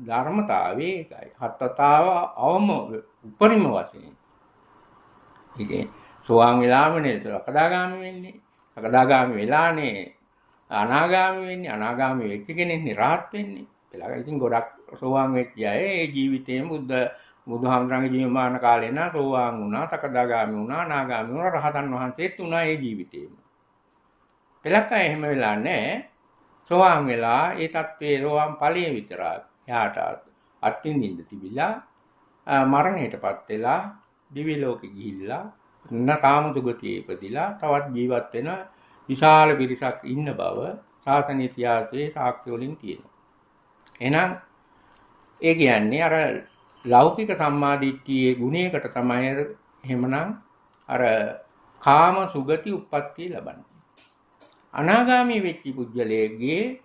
ධර්මතාවය ඒකයි. හත්පතාව අවම උපරිම වශයෙන්. ඉතින් සෝවාන් වෙලාම නේද ලකදාගාමි වෙන්නේ. සකදාගාමි වෙලානේ අනාගාමි වෙන්නේ අනාගාමි වෙච්ච කෙනෙක්නේ රාහත් වෙන්නේ. එලා ඉතින් ගොඩක් සෝවාන් වෙච්ච අය ඒ ජීවිතේම බුද්ධ බුදුහාමුදුරන්ගේ ජීවමාන කාලේ නා සෝවාන් වුණා, සකදාගාමි වුණා, අනාගාමි වුණා, රහතන් වහන්සේත් වුණා ඒ ජීවිතේම. පෙලක් අය එහෙම වෙලා නැහැ. සෝවාන් වෙලා ඒ தත්ත්වේ සෝවාන් ඵලයේ විතරයි. යාට අත්ින්නින්ද තිබිලා මරණයටපත් වෙලා දිවි ලෝකෙ ගිහිල්ලා නකාම සුගතියේ ඉපදිලා තවත් ජීවත් වෙන විශාල පිරිසක් ඉන්න බව සාසන ඉතිහාසයේ සාක්ෂි වලින් තියෙනවා. එහෙනම් ඒ කියන්නේ අර ලෞකික සම්මාදිට්ඨියේ ගුණයකට තමයි එහෙමනම් අර කාම සුගති උප්පත්ති ලබන්නේ. අනාගාමී වෙච්ච පුජ්‍යලයේගේ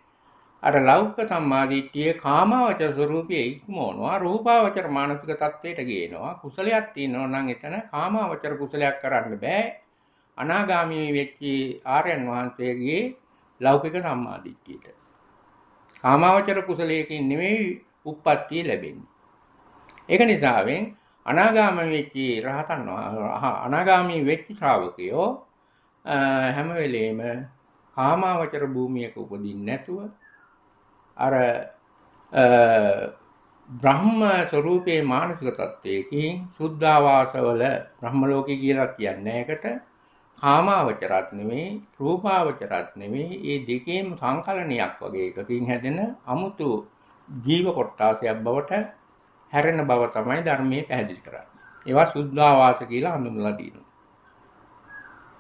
අර ලෞකික සම්මාදිට්ඨියේ කාමාවචර ස්වરૂපයේ ඉක්මවනවා රූපාවචර මානසික தත්වයට ගේනවා කුසලයක් තියෙනවා නම් එතන කාමාවචර කුසලයක් කරන්න බෑ අනාගාමී වෙච්චි ආර්යයන් වහන්සේගේ ලෞකික සම්මාදිට්ඨියට කාමාවචර කුසලයකින් නෙමෙයි උප්පත්තිය ලැබෙන්නේ ඒක නිසාවෙන් අනාගාමී වෙච්චි රහතන් අනාගාමී වෙච්චි ශ්‍රාවකයෝ හැම වෙලේම කාමාවචර භූමියක උපදින්නේ නැතුව අර බ්‍රහ්ම ස්වરૂපයේ මානසික தත්වයකින් සුද්ධාවාසවල බ්‍රහ්ම ලෝකේ කියලා කියන්නේ ඒකට කාමාවචරත් නෙමෙයි රූපාවචරත් නෙමෙයි මේ දෙකේම සංකලනයක් වගේ එකකින් හැදෙන අමුතු ජීව කොටාසයක් බවට හැරෙන බව තමයි ධර්මයේ පැහැදිලි කරන්නේ. ඒවා සුද්ධාවාස කියලා හඳුන්වලා දෙනවා.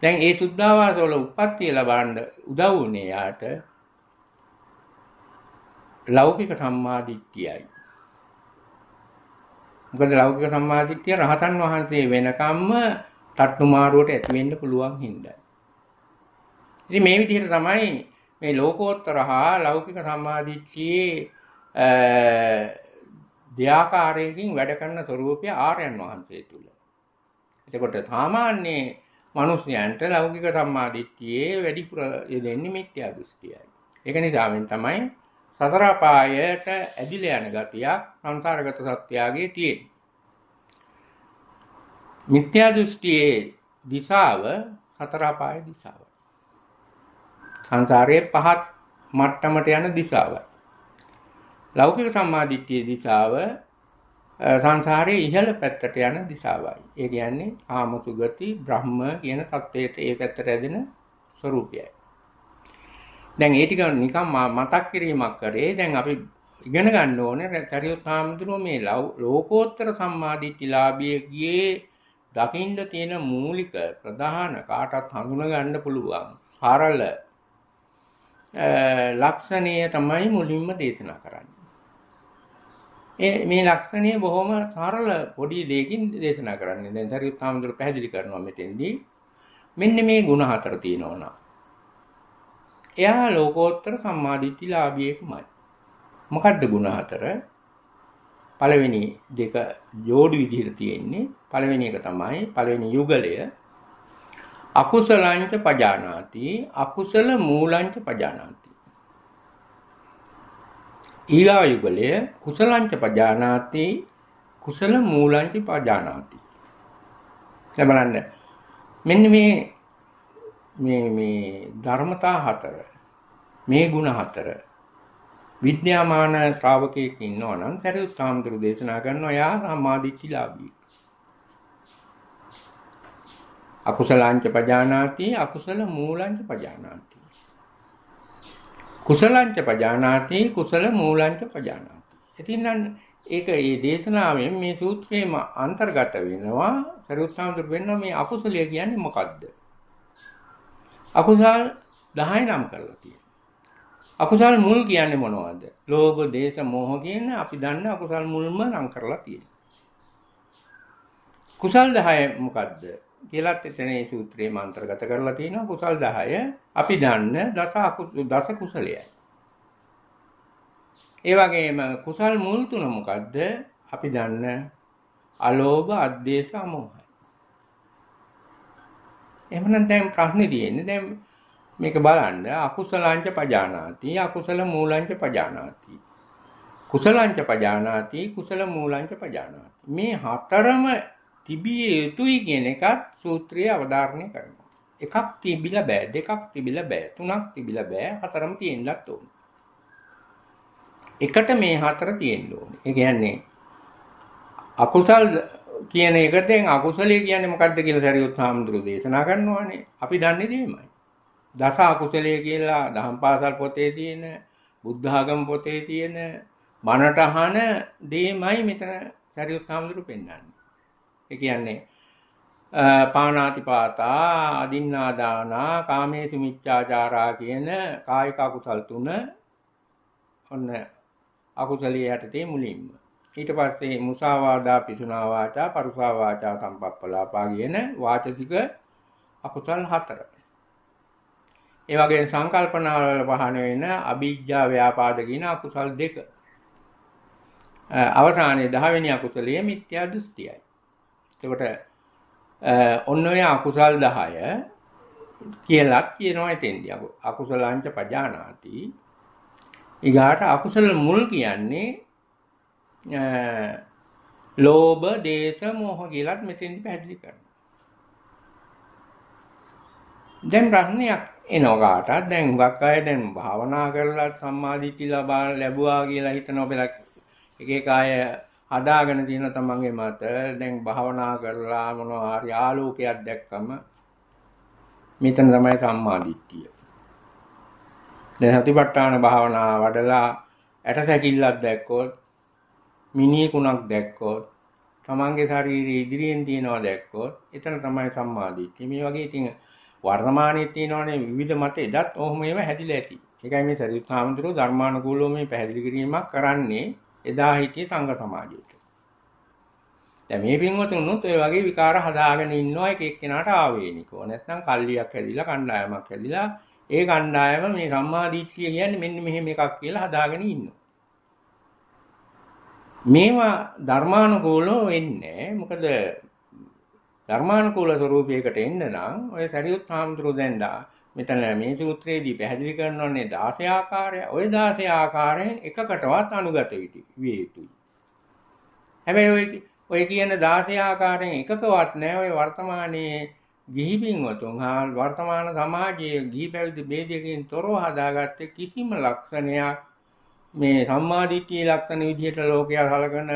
දැන් මේ සුද්ධාවාස වල උප්පත්තිය ලබන්න උදව් වුණේ යාට ලෞකික සම්මාදිට්ඨියයි. මොකද ලෞකික සම්මාදිට්ඨිය රහතන් වහන්සේ වෙනකම්ම තට්ටු මාරුවට ඇති වෙන්න පුළුවන් හින්දා. ඉතින් මේ විදිහට තමයි මේ ලෝකෝත්තරහා ලෞකික සම්මාදිට්ඨියේ දෙයාකාරයකින් වැඩ කරන ස්වરૂපය ආර්යයන් වහන්සේ තුල. එතකොට සාමාන්‍ය මිනිස්යන්ට ලෞකික සම්මාදිට්ඨියේ වැඩි දෙන්නේ මිත්‍යා දෘෂ්ටියයි. ඒක නිසාවෙන් තමයි සතරපායට ඇදිල යන ගතියක් සංසාරගත සත්‍යයගේ තියෙන. මිත්‍යා දෘෂ්ටියේ දිශාව සතරපාය දිශාව. සංසාරයේ පහත් මට්ටමට යන දිශාව. ලෞකික සම්මාදිට්ඨියේ දිශාව සංසාරයේ ඉහළ පැත්තට යන දිශාවයි. ඒ කියන්නේ ආමසුගති බ්‍රහ්ම කියන தത്വයට ඒ පැත්තට ඇදෙන ස්වરૂපයයි. දැන් ඒ ටික නිකන් මතක් කිරීමක් කරේ දැන් අපි ඉගෙන ගන්න ඕනේ සරියුත් හාමුදුරුවෝ මේ ලෝකෝත්තර සම්මාදිට්ඨිලාභියගේ දකින්න තියෙන මූලික ප්‍රධාන කාටත් හඳුනා ගන්න පුළුවන් හරල ලක්ෂණය තමයි මුලින්ම දේශනා කරන්නේ. ඒ මේ ලක්ෂණය බොහොම සරල පොඩි දෙයකින් දේශනා කරන්නේ. දැන් සරියුත් හාමුදුරුවෝ පැහැදිලි කරනවා මෙතෙන්දී. මෙන්න මේ ಗುಣ හතර තියෙනවා. එයා ලෝකෝත්තර සම්මාධිට්ටි ලාභියෙකුමයි මොකක්ද ගුණ හතර පළවෙනි දෙක ජෝඩු විදිහට තියෙන්නේ පළවෙනි එක තමයි පළවෙනි යුගලය අකුසලංච පජානාති අකුසල මූලංච පජානාති ඊළා යුගලය කුසලංච පජානාති කුසල මූලංච පජානාති දැන් බලන්න මෙන්න මේ මේ මේ ධර්මතා හතර මේ ಗುಣ හතර විද්‍යාමාන ශ්‍රාවකයෙක් ඉන්නවා නම් සරියුත් සාමුදුරු දේශනා කරනවා යා සම්මාදිට්ඨිලාභී. අකුසලාංච පජානාති අකුසල මූලංච පජානාති. කුසලංච පජානාති කුසල මූලංච පජානාති. ඉතින් ඒක මේ දේශනාවෙන් මේ සූත්‍රයේම අන්තර්ගත වෙනවා සරියුත් සාමුදුරු වෙනවා මේ අකුසලය කියන්නේ මොකද්ද? අකුසල් 10 නම් කරලා තියෙනවා. අකුසල් මුල් කියන්නේ මොනවද? ලෝභ, දේශ, මෝහ කියන අපි දන්න අකුසල් මුල්ම නම් කරලා තියෙනවා. කුසල් 10 මොකද්ද? කියලත් එතන මේ සූත්‍රයේ මන්ත්‍රගත කරලා තියෙනවා කුසල් 10 අපි දන්න දස දස කුසලයයි. ඒ වගේම කුසල් මුල් තුන මොකද්ද? අපි දන්න අලෝභ, අද්දේශ, අමෝහ. එහෙමනම් දැන් ප්‍රශ්නේ තියෙන්නේ දැන් මේක බලන්න අකුසලංච පජානාති අකුසල මූලංච පජානාති කුසලංච පජානාති කුසල මූලංච පජානාති මේ හතරම තිබිය යුතුයි කියන එකත් සූත්‍රය අවධාරණය කරනවා එකක් තිබිලා බෑ දෙකක් තිබිලා බෑ තුනක් තිබිලා බෑ හතරම තියෙන්නත් ඕන එකට මේ හතර තියෙන්න ඕනේ ඒ කියන්නේ අකුසල් කියන එක දැන් අකුසලයේ කියන්නේ මොකද්ද කියලා සරියුත් හාමුදුරුවෝ දේශනා කරනවානේ. අපි දන්නේ දෙයමයි. දස අකුසලයේ කියලා දහම් පාසල් පොතේ තියෙන, බුද්ධ ආගම පොතේ තියෙන, මනට අහන දෙයමයි මෙතන සරියුත් හාමුදුරුවෝ පෙන්වන්නේ. ඒ කියන්නේ පාණාතිපාතා අදින්නා දානා කාමේසු මිච්ඡාචාරා කියන කායික අකුසල් තුන ඔන්න අකුසලයේ යටතේ මුලින්ම ඊට පස්සේ මුසාවාදා පිසුනා වාචා පරුසා වාචා සම්පප්පලාපා කියන වාචසික අකුසල් හතර. ඒ වගේම සංකල්පනාවල පහන වෙන අභිජ්ජා ව්‍යාපාද කියන අකුසල් දෙක. අවසානයේ 10 වෙනි අකුසලයේ මිත්‍යා දෘෂ්ටියයි. එතකොට ඔන්න ඔය අකුසල් 10 කියලා කියනවා එතෙන්දී අකුසලංච පජානාති. ඊගාට අකුසල මුල් කියන්නේ ලෝභ, දේශ, මෝහ කියලාත් මෙතෙන්දි පැහැදිලි කරනවා. දැන් ප්‍රශ්නයක් එනවා කාටත්. දැන් හුඟක් අය දැන් භාවනා කරලා සම්මාදිට්ඨිය ලබා ලැබුවා කියලා හිතනවා බෙලා එක එක අය හදාගෙන තියෙන තමන්ගේ මත දැන් භාවනා කරලා මොනවා හරි ආලෝකයක් දැක්කම මෙතන තමයි සම්මාදිට්ඨිය. දැන් සතිපට්ඨාන භාවනා වඩලා ඇටසැකිල්ලක් දැක්කොත් මිනිහෙකුණක් දැක්කොත් තමන්ගේ ශරීරයේ ඉදිරියෙන් තියෙනවා දැක්කොත් එතන තමයි සම්මාදිට්ඨිය. මේ වගේ ඉතින් වර්තමානයේ තියෙනවනේ විවිධ මත එදත් ඔහොම ඒවා හැදිලා ඇති. ඒකයි මේ සරියුත් හාමුදුරුවෝ ධර්මානුකූලව මේ පැහැදිලි කිරීමක් කරන්නේ එදා හිටියේ සංඝ සමාජයට. දැන් මේ පින්වතුනුත් ඔය වගේ විකාර හදාගෙන ඉන්නවා එක එක්කෙනාට ආවේනිකෝ. නැත්නම් කල්ලියක් ඇදිලා කණ්ඩායමක් ඇදිලා ඒ කණ්ඩායම මේ සම්මාදිට්ඨිය කියන්නේ මෙන්න මෙහෙම එකක් කියලා හදාගෙන ඉන්නවා. මේවා ධර්මානුකූලව වෙන්නේ මොකද ධර්මානුකූල ස්වરૂපයකට එන්න නම් ඔය සරියුත් හාමුදුරුවෝ දැන් දා මෙතන මේ සූත්‍රයේදී පැහැදිලි කරනෝනේ 16 ආකාරය ඔය 16 ආකාරයෙන් එකකටවත් අනුගත විය යුතුයි. හැබැයි ඔය ඔය කියන 16 ආකාරයෙන් එකකවත් නෑ ඔය වර්තමානයේ ගිහි බින්වතුන් හා වර්තමාන සමාජයේ ගිහි පැවිදි ભેදයකින් තොරව හදාගත්තේ කිසිම ලක්ෂණයක් මේ සම්මාදිට්ඨිය ලක්ෂණ විදිහට ලෝකයා හලකන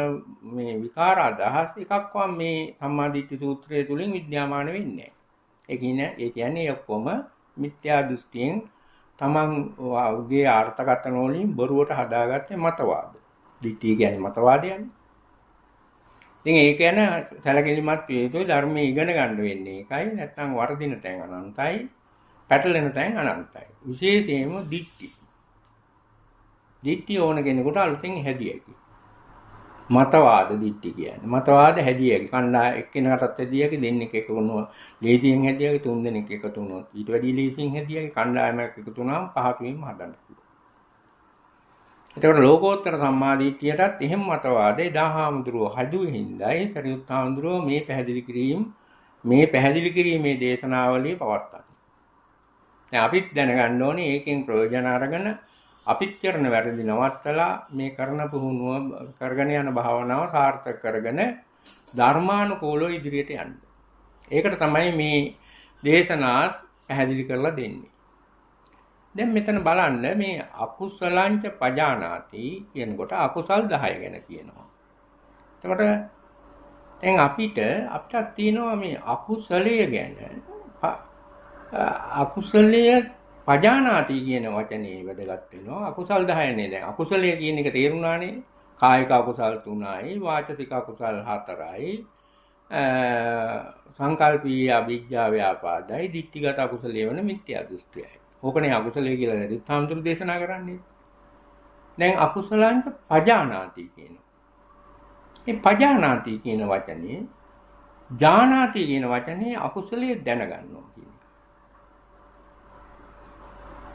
මේ විකාර අදහස් එකක්වත් මේ සම්මාදිට්ඨි සූත්‍රය තුලින් විද්‍යාමාන වෙන්නේ නැහැ. ඒ කියන්නේ ඔක්කොම මිත්‍යා දෘෂ්ටියෙන් තමන් උගේ අර්ථකථන වලින් බොරුවට හදාගත්තේ මතවාද. දිට්ඨිය කියන්නේ මතවාදයනේ. ඉතින් ඒක ගැන සැලකිලිමත් විය යුතුයි ධර්මයේ ඉගෙන ගන්න වෙන්නේ. ඒකයි නැත්නම් වර්ධින තැන් අනන්තයි, පැටලෙන තැන් අනන්තයි. විශේෂයෙන්ම දිට්ඨි දිට්ඨිය ඕන කෙනෙකුට අලුතෙන් හැදිය හැකියි. මතවාද දිට්ඨි කියන්නේ මතවාද හැදිය හැකි කණ්ඩා එක්කෙනාටත් හැදිය හැකි දෙන්නෙක් එකතු වුණා ලේසියෙන් හැදිය හැකි තුන් දෙනෙක් එකතු වුණා ඊට වැඩිය ලේසියෙන් හැදිය හැකි කණ්ඩායමක් එකතු වුණාම පහතුමින් හදන්න පුළුවන් එතකොට ලෝකෝත්තර සම්මා දිට්ඨියටත් එහෙම මතවාදේ දහාමුදුරෝ හදුවේ හින්දා ඒ සරියුත්හාමුදුරෝ මේ පැහැදිලි කිරීම මේ පැහැදිලි කිරීමේ දේශනාවලිය පවත්තා දැන් අපිත් දැනගන්න ඕනේ ඒකෙන් ප්‍රයෝජන අරගෙන අපිත් කරන වැරදි නවත්තලා මේ කරන පුහුණුව කරගෙන යන භාවනාව සාර්ථක කරගෙන ධර්මානුකූලව ඉදිරියට යන්න. ඒකට තමයි මේ දේශනාත් පැහැදිලි කරලා දෙන්නේ. දැන් මෙතන බලන්න මේ අකුසලංච පජානාති කියනකොට අකුසල් 10 ගැන කියනවා. එතකොට දැන් අපිට අපිට තියෙනවා මේ අකුසලය ගැන අකුසලයේ පජානාති කියන වචනේ වැදගත් වෙනවා. අකුසල් 10නේ දැන්. අකුසලය කියන එක තේරුණානේ. කායික අකුසල් 3යි, වාචසික අකුසල් 4යි. සංකල්පීය අවිජ්ජා ව්‍යාපාදයි, ditthිගත අකුසලය වෙන මිත්‍යා දෘෂ්ටියයි. ඕකනේ අකුසලය කියලා දැරිත් සාමුතුරු දේශනා කරන්නේ. දැන් අකුසලංක පජානාති කියන. මේ පජානාති කියන වචනේ ඥානාති කියන වචනේ අකුසලයේ දැනගන්නවා.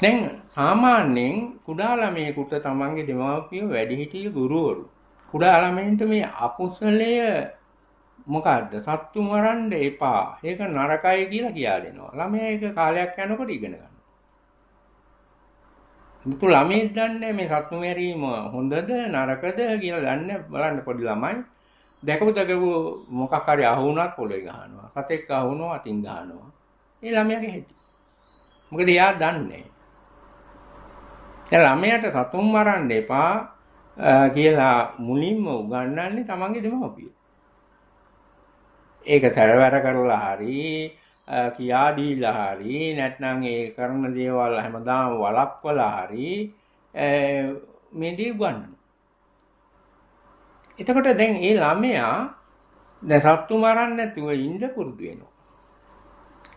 දැන් සාමාන්‍යයෙන් කුඩා ළමයෙකුට තමන්ගේ දෙමාපිය වැඩිහිටිය ගුරුවරු කුඩා ළමයින්ට මේ අකුසලය මොකක්ද සත්තු මරන්න එපා ඒක නරකයි කියලා කියා දෙනවා ළමයා ඒක කාලයක් යනකොට ඉගෙන ගන්නවා මුතු ළමයෙක් දන්නේ මේ සත්තු මරීම හොඳද නරකද කියලා දන්නේ බලන්න පොඩි ළමයි දැකපු දැකපු මොකක් හරි අහුණක් පොළේ ගහනවා කතෙක් අහුණෝ අතින් ගහනවා ඒ ළමයාගේ හැටි මොකද එයා දන්නේ දැන් ළමයාට සතුන් මරන්න එපා කියලා මුලින්ම උගන්වන්නේ තමන්ගේ දෙමව්පිය. ඒක තරවර කරලා හරි කියා දීලා හරි නැත්නම් ඒ කරන දේවල් හැමදාම වළක්වලා හරි මේ දේ උගන්වනවා. එතකොට දැන් ඒ ළමයා දැන් සත්තු මරන්නේ නැතුව ඉන්න පුරුදු වෙනවා.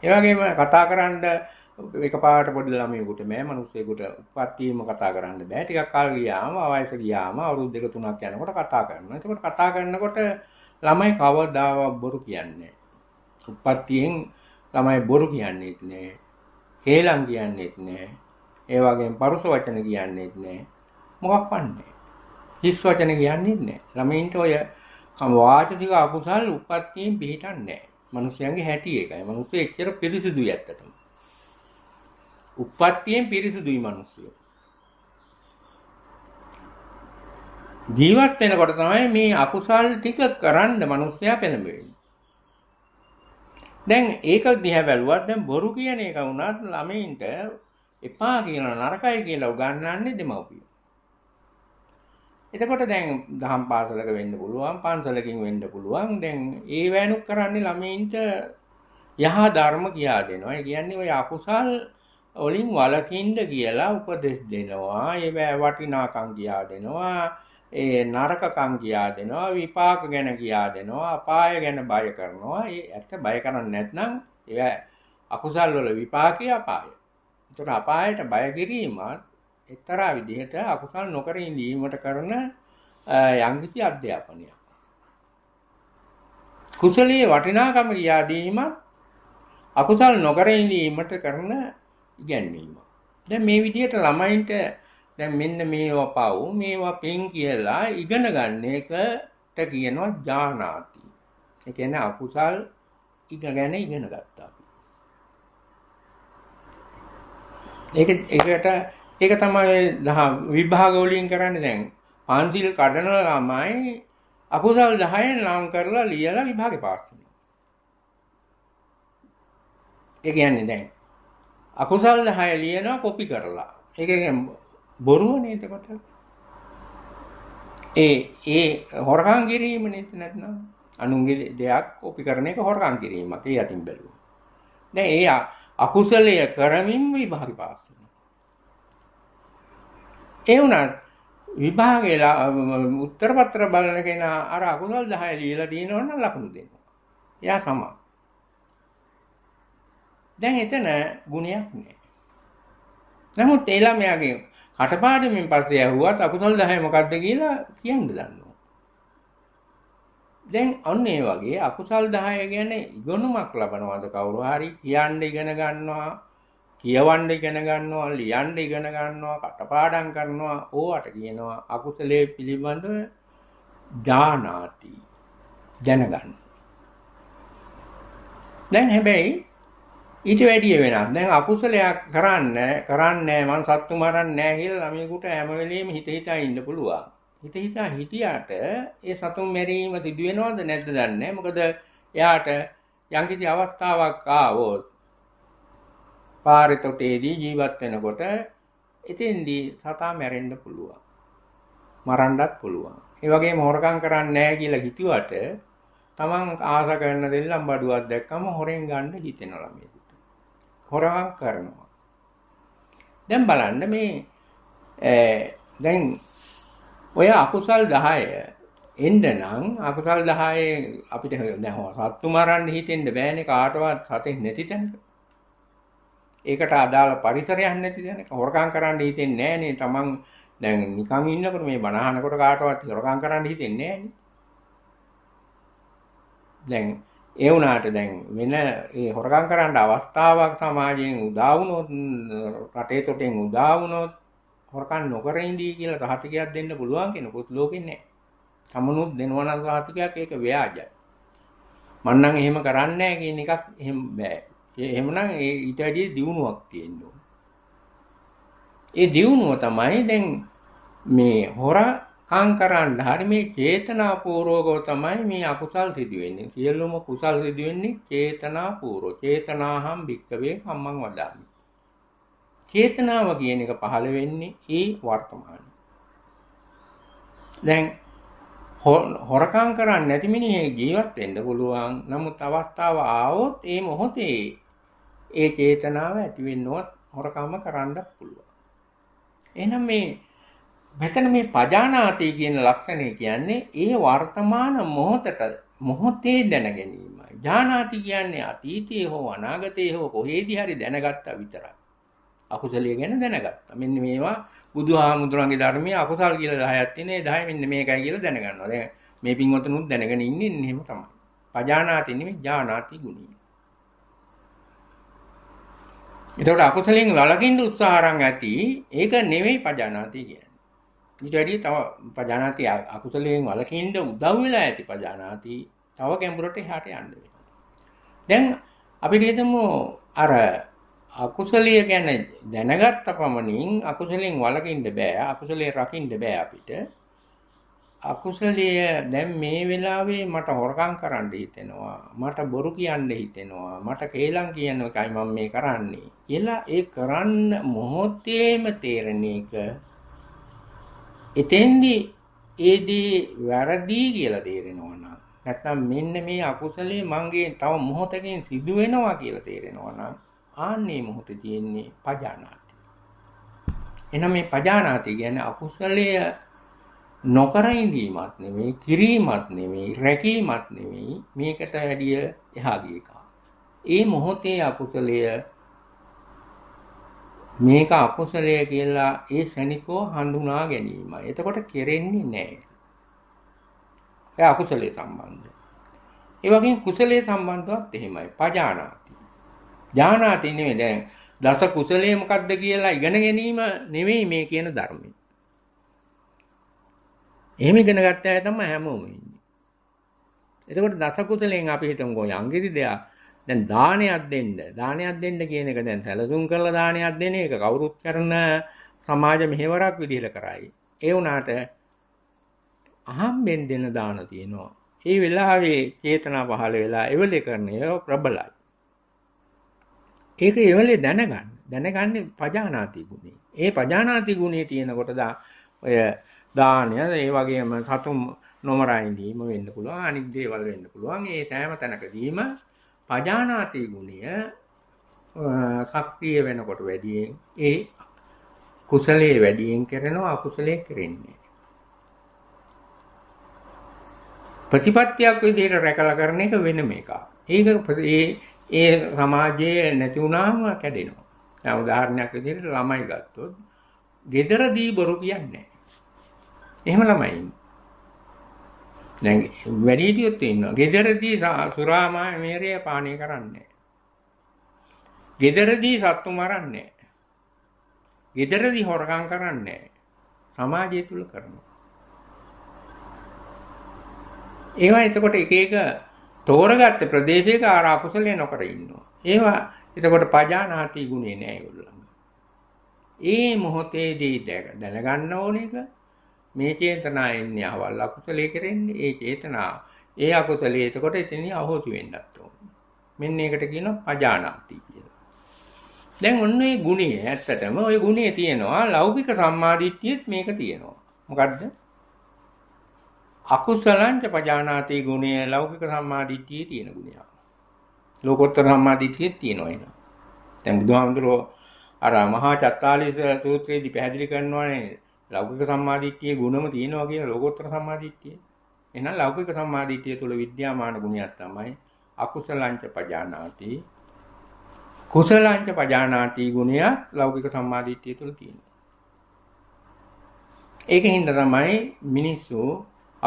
ඒ වගේම කතා කරන්නේ එක පාට පොඩි ළමයෙකුට මේ මිනිස්සෙකුට උපත්වීම කතා කරන්න බෑ. ටිකක් කල් ගියාම වයස ගියාම අවුරුදු දෙක තුනක් යනකොට කතා කරනවා. එතකොට කතා කරනකොට ළමයි කවදාවත් බොරු කියන්නේ උපත්තියෙන් ළමයි බොරු කියන්නේත් නෑ. හේලම් කියන්නේත් නෑ. ඒ වගේම පරුස වචන කියන්නේත් නෑ. මොකක් වන්නේ? හිස් වචන කියන්නේත් නෑ. ළමයින්ට ඔය වාචික අකුසල් උපත්තියෙන් පිටින් නෑ. මිනිස්යන්ගේ හැටි එකයි. මිනිස්සු එච්චර පිළිසිදුයි ඇත්තටම. උප්පත්තියෙන් පිරිසුදුයි මිනිස්සු. ජීවත් වෙනකොට තමයි මේ අකුසල් ටික කරන්න මිනිස්සයා පෙළඹෙන්නේ. දැන් ඒක දිහා බැලුවත් දැන් බොරු කියන එක වුණත් ළමයින්ට එපා කියලා නරකයි කියලා උගන්වන්නේ දෙමව්පියෝ. එතකොට දැන් දහම් පාසලක වෙන්න පුළුවන් පන්සලකින් වෙන්න පුළුවන් දැන් ඒ වෑනුක් කරන්නේ ළමයින්ට යහ ධර්ම කියා දෙනවා. ඒ කියන්නේ ඔය අකුසල් ඔලින් වලකින්ඩ කියලා උපදෙස් දෙනවා ඒවැ වටිනාකං කියා දෙනවා ඒ නරකකං කියා දෙනවා විපාක ගැන කියා දෙනවා අපාය ගැන බය කරනවා ඒ ඇත්ත බය කරන්න නැත්නම් ඒ අකුසල් වල විපාකය අපාය එතකොට අපායට බය කිරීමත් එක්තරා විදිහට අකුසල් නොකර ඉඳීමට කරන යම්කිසි අධ්‍යාපනයක් කුසලයේ වටිනාකම කියා දීමත් අකුසල් නොකර ඉඳීමට කරන ඉගැන්වීම. දැන් මේ විදිහට ළමයින්ට දැන් මෙන්න මේවා පව් මේවා පින් කියලා ඉගෙන ගන්න එකට කියනවා ඥානාති. ඒ කියන්නේ අකුසල් ඉගෙන ඉගෙන ගත්තා. ඒක ඒකට ඒක තමයි විභාග වලින් කරන්නේ දැන් පන්තිල් කඩන ළමයි අකුසල් 10න් නම් කරලා ලියලා විභාගේ පාස් කරනවා. ඒ කියන්නේ දැන් අකුසල් හය ලියනවා කොපි කරලා ඒක බොරුවනේ එතකොට ඒ ඒ හොරකම් කිරීම නේද නැත්නම් අනුන්ගේ දෙයක් කොපි කරන එක හොරකම් කිරීමක් ඒ අතින් බැලුවා දැන් ඒ අකුසලය කරමින් විභාග පාස් ඒ වුණත් විභාගේ උත්තර පත්‍ර බලන කෙනා අර අකුසල් 10 ලියලා තියෙනවනම් ලකුණු දෙනවා එයා සමා දැන් එතන ගුණයක් නෑ. නමුත් ඒ ළමයාගේ කටපාඩමින් පස්සේ ඇහුවත් අකුසල් 10 මොකද්ද කියලා කියන්න දන්නවා. දැන් අන්න ඒ වගේ අකුසල් 10 කියන්නේ ඉගෙනුමක් ලබනවාද කවුරු හරි කියන්න ඉගෙන ගන්නවා, කියවන්න ඉගෙන ගන්නවා, ලියන්න ඉගෙන ගන්නවා, කටපාඩම් කරනවා ඕවට කියනවා අකුසලයේ පිළිබඳව ඥානාති දැනගන්න. දැන් හැබැයි ඊට වැඩිය වෙනස්. දැන් අකුසලයක් කරන්නේ කරන්නේ මං සත්තු මරන්නේ නැහැ කියලා ළමයෙකුට හැම වෙලෙම හිත හිතා ඉන්න පුළුවන්. හිත හිතා හිටියට ඒ සතුන් මැරීම සිදු වෙනවද නැද්ද දන්නේ නැහැ. මොකද එයාට යම්කිසි අවස්ථාවක් ආවොත් පාරේ තොටේදී ජීවත් වෙනකොට එතෙන්දී සතා මැරෙන්න පුළුවන්. මරන්නත් පුළුවන්. ඒ වගේම හොරකම් කරන්නේ නැහැ කියලා හිතුවට තමන් ආස කරන දෙල්ලම් බඩුවක් දැක්කම හොරෙන් ගන්න හිතෙනවා ළමයි. හොරාම් කරනවා. දැන් බලන්න මේ දැන් ඔය අකුසල් 10 එන්න නම් අකුසල් 10 අපිට දැන් සත්තු මරන්න හිතෙන්න බෑනේ කාටවත් සතේ නැති තැනක. ඒකට අදාළ පරිසරයක් නැති තැනක හොරකම් කරන්න හිතෙන්නේ නෑනේ. Taman දැන් නිකන් ඉන්නකොට මේ බනහනකොට කාටවත් හොරකම් කරන්න හිතෙන්නේ නෑනේ. දැන් ඒ වුණාට දැන් වෙන ඒ හොරකම් කරන්න අවස්ථාවක් සමාජයෙන් උදා වුණොත් රටේ තොටෙන් උදා වුණොත් හොරකම් නොකර ඉඳී කියලා සහතිකයක් දෙන්න පුළුවන් කෙනෙකුත් ලෝකෙ නැහැ. සමුනුත් දෙනවා නම් සහතිකයක් ඒක ව්‍යාජයි. මම නම් එහෙම කරන්නේ නැහැ කියන එකක් එහෙම බෑ. එහෙමනම් ඒ ඊට වැඩිය දියුණුවක් තියෙන්න ඕන. ඒ දියුණුව තමයි දැන් මේ හොරා කං කරන්න හරි මේ චේතනාපූර්වකව තමයි මේ අකුසල් සිදු වෙන්නේ. සියලුම කුසල් සිදු වෙන්නේ චේතනාපූර්ව. චේතනාහම් භික්කවේ කම්මං වදාමි. චේතනාව කියන එක පහළ වෙන්නේ ඒ වර්තමාන. දැන් හොරකම් කරන්නේ නැති මිනිහෙක් ජීවත් වෙන්න පුළුවන්. නමුත් අවස්ථාව ආවොත් ඒ මොහොතේ ඒ චේතනාව ඇති වෙන්නවත් හොරකම කරන්න පුළුවන්. එහෙනම් මේ මෙතන මේ පජානාති කියන ලක්ෂණය කියන්නේ ඒ වර්තමාන මොහොතට මොහොතේ දැන ගැනීමයි. ඥානාති කියන්නේ අතීතයේ හෝ අනාගතයේ හෝ කොහේදී හරි දැනගත්තා විතරයි. අකුසලිය ගැන දැනගත්තා. මෙන්න මේවා බුදුහාමුදුරන්ගේ ධර්මයේ අකුසල් කියලා 10ක් තියෙනේ. 10 මෙන්න මේකයි කියලා දැනගන්නවා. දැන් මේ පින්වතුනුත් දැනගෙන ඉන්නේ එහෙම තමයි. පජානාති නෙමෙයි ඥානාති ගුණය. එතකොට අකුසලෙන් වළකින්න උත්සාහ අරන් ඇති ඒක නෙමෙයි පජානාති කියන්නේ. ඊට වැඩිය තව පජානාති අකුසලයෙන් වළකින්න උදව් වෙලා ඇති පජානාති තව ගැඹුරට එහාට යන්න වෙනවා. දැන් අපිට හිතමු අර අකුසලිය ගැන දැනගත්ත පමණින් අකුසලෙන් වළකින්න බෑ අකුසලේ රකින්න බෑ අපිට. අකුසලිය දැන් මේ වෙලාවේ මට හොරකම් කරන්න හිතෙනවා මට බොරු කියන්න හිතෙනවා මට කේලම් කියන එකයි මම මේ කරන්නේ කියලා ඒ කරන්න මොහොතේම තේරෙන එක එතෙන්දී ඒ දේ වැරදි කියලා තේරෙනවා නම් නැත්නම් මෙන්න මේ අකුසලයේ මංගේ තව මොහොතකින් සිදු වෙනවා කියලා තේරෙනවා නම් ආන්නේ මොහොතේ තියෙන්නේ පජානාති. එහෙනම් මේ පජානාති කියන්නේ අකුසලය නොකර ඉඳීමත් නෙමෙයි, කිරීමත් නෙමෙයි, රැකීමත් නෙමෙයි, මේකට වැඩිය එහා ගිය එකක්. ඒ මොහොතේ අකුසලය මේක අකුසලය කියලා ඒ ශනිකෝ හඳුනා ගැනීම. එතකොට කෙරෙන්නේ නැහැ. ඒ අකුසලයේ සම්බන්ධය. ඒ වගේම කුසලයේ සම්බන්ධවත් එහෙමයි. පජානාති. ඥානාති නෙමෙයි දැන් දස කුසලයේ මොකද්ද කියලා ඉගෙන ගැනීම නෙමෙයි මේ කියන ධර්මය. එහෙම ඉගෙන ගත්ත අය තමයි හැමෝම ඉන්නේ. එතකොට දස කුසලයෙන් අපි හිතමුකෝ යංගිරි දෙයක් දැන් දානයක් දෙන්න දානයක් දෙන්න කියන එක දැන් සැලසුම් කරලා දානයක් දෙන එක කවුරුත් කරන සමාජ මෙහෙවරක් විදිහට කරයි. ඒ වුණාට අහම්බෙන් දෙන දාන තියෙනවා. ඒ වෙලාවේ චේතනා පහළ වෙලා එවලේ කරන ඒවා ප්‍රබලයි. ඒක එවලේ දැනගන්න. දැනගන්නේ පජානාති ගුණේ. ඒ පජානාති ගුණේ තියෙනකොට දා ඔය දානය ඒ වගේම සතුම් නොමරා ඉඳීම වෙන්න පුළුවන්. අනිත් දේවල් වෙන්න පුළුවන්. ඒ සෑම තැනකදීම පජානාති ගුණය සක්‍රිය වෙනකොට වැඩියෙන් ඒ කුසලයේ වැඩියෙන් කරනවා අකුසලයේ කරන්නේ ප්‍රතිපත්තියක් විදිහට රැකලා කරන එක වෙනම එකක්. ඒක ඒ ඒ සමාජයේ නැති වුණාම කැඩෙනවා. දැන් උදාහරණයක් විදිහට ළමයි ගත්තොත් gedara දී බොරු කියන්නේ නැහැ. එහෙම ළමයි ඉන්නේ. දැන් වැඩිහිටියොත් ඉන්නවා. gederදී සුරාමා මේරය පානය කරන්නේ. gederදී සත්තු මරන්නේ. gederදී හොරකම් කරන්නේ. සමාජය තුල කරනවා. ඒවා එතකොට එක එක තෝරගත්ත ප්‍රදේශයක ආර අකුසලයේ නොකර ඉන්නවා. ඒවා එතකොට පජානාති ගුණේ නෑ ඒගොල්ලන්ගේ. ඒ මොහොතේදී දැනගන්න ඕන එක මේ චේතනා එන්නේ අවල් අකුසලයේ කරන්නේ ඒ චේතනා ඒ අකුසලයේ එතකොට එතනින් අහෝසි වෙන්නත් ඕන මෙන්න ඒකට කියනවා පජානාති කියලා දැන් ඔන්න ඒ ගුණය ඇත්තටම ওই ගුණය තියෙනවා ලෞකික සම්මාදිට්ඨියෙත් මේක තියෙනවා මොකද්ද අකුසලංච පජානාති ගුණය ලෞකික සම්මාදිට්ඨියේ තියෙන ගුණයක් ලෝකෝත්තර සම්මාදිට්ඨියෙත් තියෙනවා එන දැන් බුදුහාමුදුරුවෝ අර මහා චත්තාලිස සූත්‍රයේදී පැහැදිලි කරනවානේ ලෞකික සම්මාදිට්ඨියේ ගුණම තියෙනවා කියන ලෝකෝත්තර සම්මාදිට්ඨිය. එහෙනම් ලෞකික සම්මාදිට්ඨිය තුළ විද්‍යාමාන ගුණයක් තමයි අකුසලංච පජානාති කුසලංච පජානාති ගුණයක් ලෞකික සම්මාදිට්ඨිය තුළ තියෙනවා. ඒකෙන් තමයි මිනිස්සු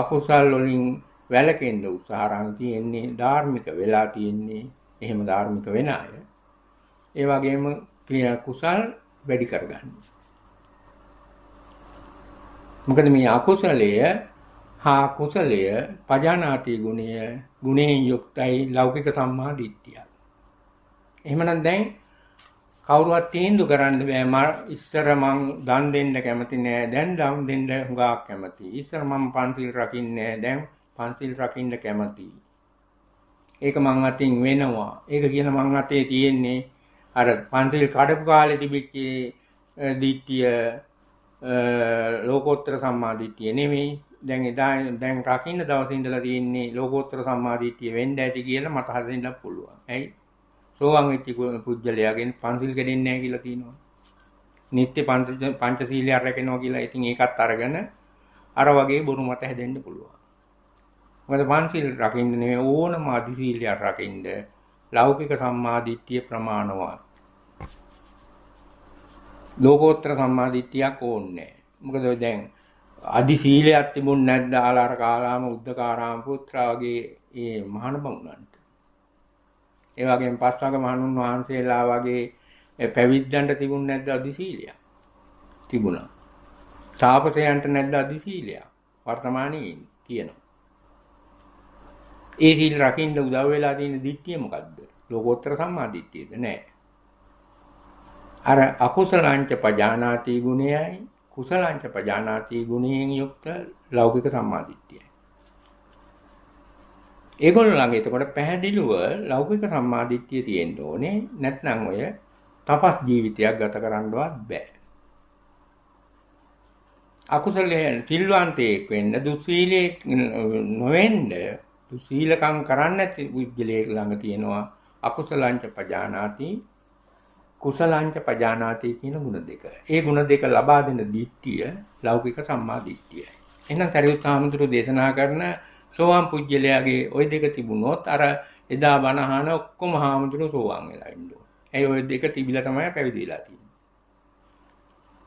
අකුසල් වලින් වැළකෙන්න උත්සාහරන් තියෙන්නේ ධාර්මික වෙලා තියෙන්නේ එහෙම ධාර්මික වෙන අය. ඒ වගේම කුසල් වැඩි කරගන්නවා. මොකද මේ අකුසලය හා කුසලය පජානාති ගුණය ගුණයෙන් යුක්තයි ලෞකික සම්මා දිට්ඨිය. එහෙමනම් දැන් කවුරුවත් තීන්දු කරන්න බෑ මම ඉස්සර මං දන් දෙන්න කැමති නෑ දැන් දන් දෙන්න හුඟක් කැමති. ඉස්සර මම පන්සිල් රකින්නේ දැන් පන්සිල් රකින්න කැමති. ඒක මං අතින් වෙනවා. ඒක කියන මං අතේ තියෙන්නේ අර පන්සිල් කඩපු කාලේ තිබිච්ච දිට්ඨිය ලෝකෝත්තර සම්මාදිට්ඨිය නෙමෙයි දැන් එදා දැන් රකින්න දවසේ ඉඳලා තියෙන්නේ ලෝකෝත්තර සම්මාදිට්ඨිය වෙන්න ඇති කියලා මට හදින්න පුළුවන්. ඇයි? සෝවාන් වෙච්ච පුජ්‍යලයාගෙන් පන්සිල් කැඩෙන්නේ නැහැ කියලා කියනවා. නිත්‍ය පංචශීලය රැකෙනවා කියලා. ඉතින් ඒකත් අරගෙන අර වගේ බොරු මත හැදෙන්න පුළුවන්. මොකද පන්සිල් රකින්න නෙමෙයි ඕනම අධිශීලයක් රකින්න ලෞකික සම්මාදිට්ඨිය ප්‍රමාණවත්. ලෝකෝත්තර සම්මාදිට්ඨියක් ඕනේ මොකද දැන් අදි සීලයක් තිබුණ නැද්ද ආලාර කාලාම උද්දකාරාම පුත්‍රා වගේ ඒ මහානුභවුණන්ට ඒ වගේම පස්වග මහණුන් වහන්සේලා වගේ පැවිද්දන්ට තිබුණ නැද්ද අදි සීලයක් තිබුණා තාපසයන්ට නැද්ද අදි සීලයක් වර්තමානයේ තියෙනවා ඒ සීල් රකින්න උදව් වෙලා තියෙන දිට්ඨිය මොකද්ද ලෝකෝත්තර සම්මා දිට්ඨියද නැහැ අර අකුසලංච පජානාති ගුණයයි කුසලංච පජානාති ගුණයෙන් යුක්ත ලෞකික සම්මාදිට්ඨියයි. ඒගොල්ලෝ ළඟ එතකොට පැහැදිලිව ලෞකික සම්මාදිට්ඨිය තියෙන්න ඕනේ නැත්නම් ඔය තපස් ජීවිතයක් ගත කරන්නවත් බෑ. අකුසලයෙන් සිල්වන්තයෙක් වෙන්න දුස්සීලයේ නොවෙන්න දුස්සීලකම් කරන්න නැති පුද්ගලයෙක් ළඟ තියෙනවා අකුසලංච පජානාති කුසලංච පජානාති කියන ಗುಣ දෙක. ඒ ಗುಣ දෙක ලබා දෙන දිට්ඨිය ලෞකික සම්මා දිට්ඨියයි. එහෙනම් සරියුත් සාමුදුරු දේශනා කරන සෝවාන් පුජ්‍යලයාගේ ওই දෙක තිබුණොත් අර එදා බණහන ඔක්කොම හාමුදුරු සෝවාන් වෙලා ඉන්න ඕන. ඒ ওই දෙක තිබිලා තමයි පැවිදි වෙලා තියෙන්නේ.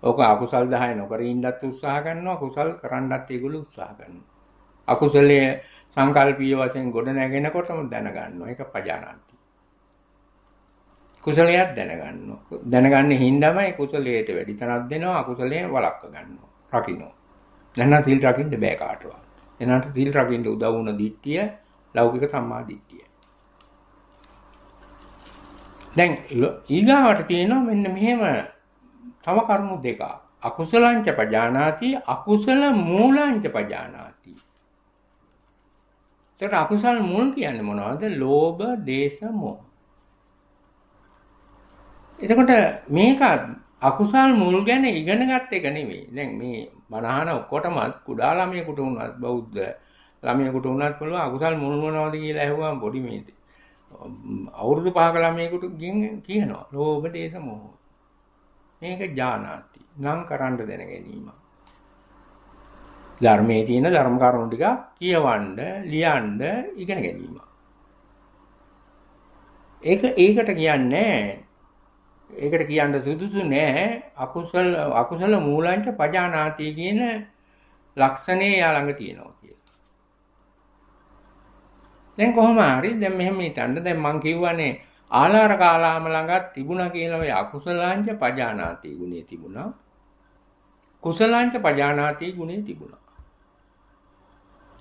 ඔක අකුසල් 10 නොකර ඉන්නත් උත්සාහ කරනවා කුසල් කරන්නත් ඒගොල්ලෝ උත්සාහ කරනවා. අකුසලයේ සංකල්පීය වශයෙන් ගොඩ නැගෙනකොටම දැනගන්නවා ඒක පජානාති. කුසලයක් දැනගන්නවා. දැනගන්නේ හින්දාමයි කුසලයට වැඩි තනක් දෙනවා අකුසලයෙන් වළක්ව ගන්නවා. රකින්නවා. නැත්නම් සීල් රකින්න බෑ කාටවත්. එනහට සීල් රකින්න උදව් වුණ දිට්ඨිය ලෞකික සම්මා දිට්ඨිය. දැන් ඊගාවට තියෙනවා මෙන්න මෙහෙම තව කරුණු දෙකක්. අකුසලංච පජානාති අකුසල මූලංච පජානාති. එතකොට අකුසල් මූල කියන්නේ මොනවද? ලෝභ, දේශ, මොහ. එතකොට මේක අකුසල් මුල් ගැන ඉගෙනගත් එක නෙවෙයි. දැන් මේ බණහන ඔක්කොටමත් කුඩා ළමයෙකුට වුණත් බෞද්ධ ළමයෙකුට වුණත් පුළුවන් අකුසල් මුල් මොනවද කියලා ඇහුවම පොඩි මේ අවුරුදු පහක ළමයෙකුට කියනවා. ලෝභ දේශ මොහ. මේක ඥානාති. නම් කරන්න දැන ගැනීම. ධර්මයේ තියෙන ධර්ම කරුණු ටික කියවන්න, ලියන්න ඉගෙන ගැනීම. ඒක ඒකට කියන්නේ ඒකට කියන්න සුදුසු නෑ අකුසල අකුසල මූලංච පජානාති කියන ලක්ෂණේ යා ළඟ තියෙනවා කියලා. දැන් කොහොම හරි දැන් මෙහෙම හිතන්න දැන් මං කියවනේ ආලාර කාලාම ළඟත් තිබුණා කියලා ඔය අකුසලාංච පජානාති ගුණේ තිබුණා. කුසලාංච පජානාති ගුණේ තිබුණා.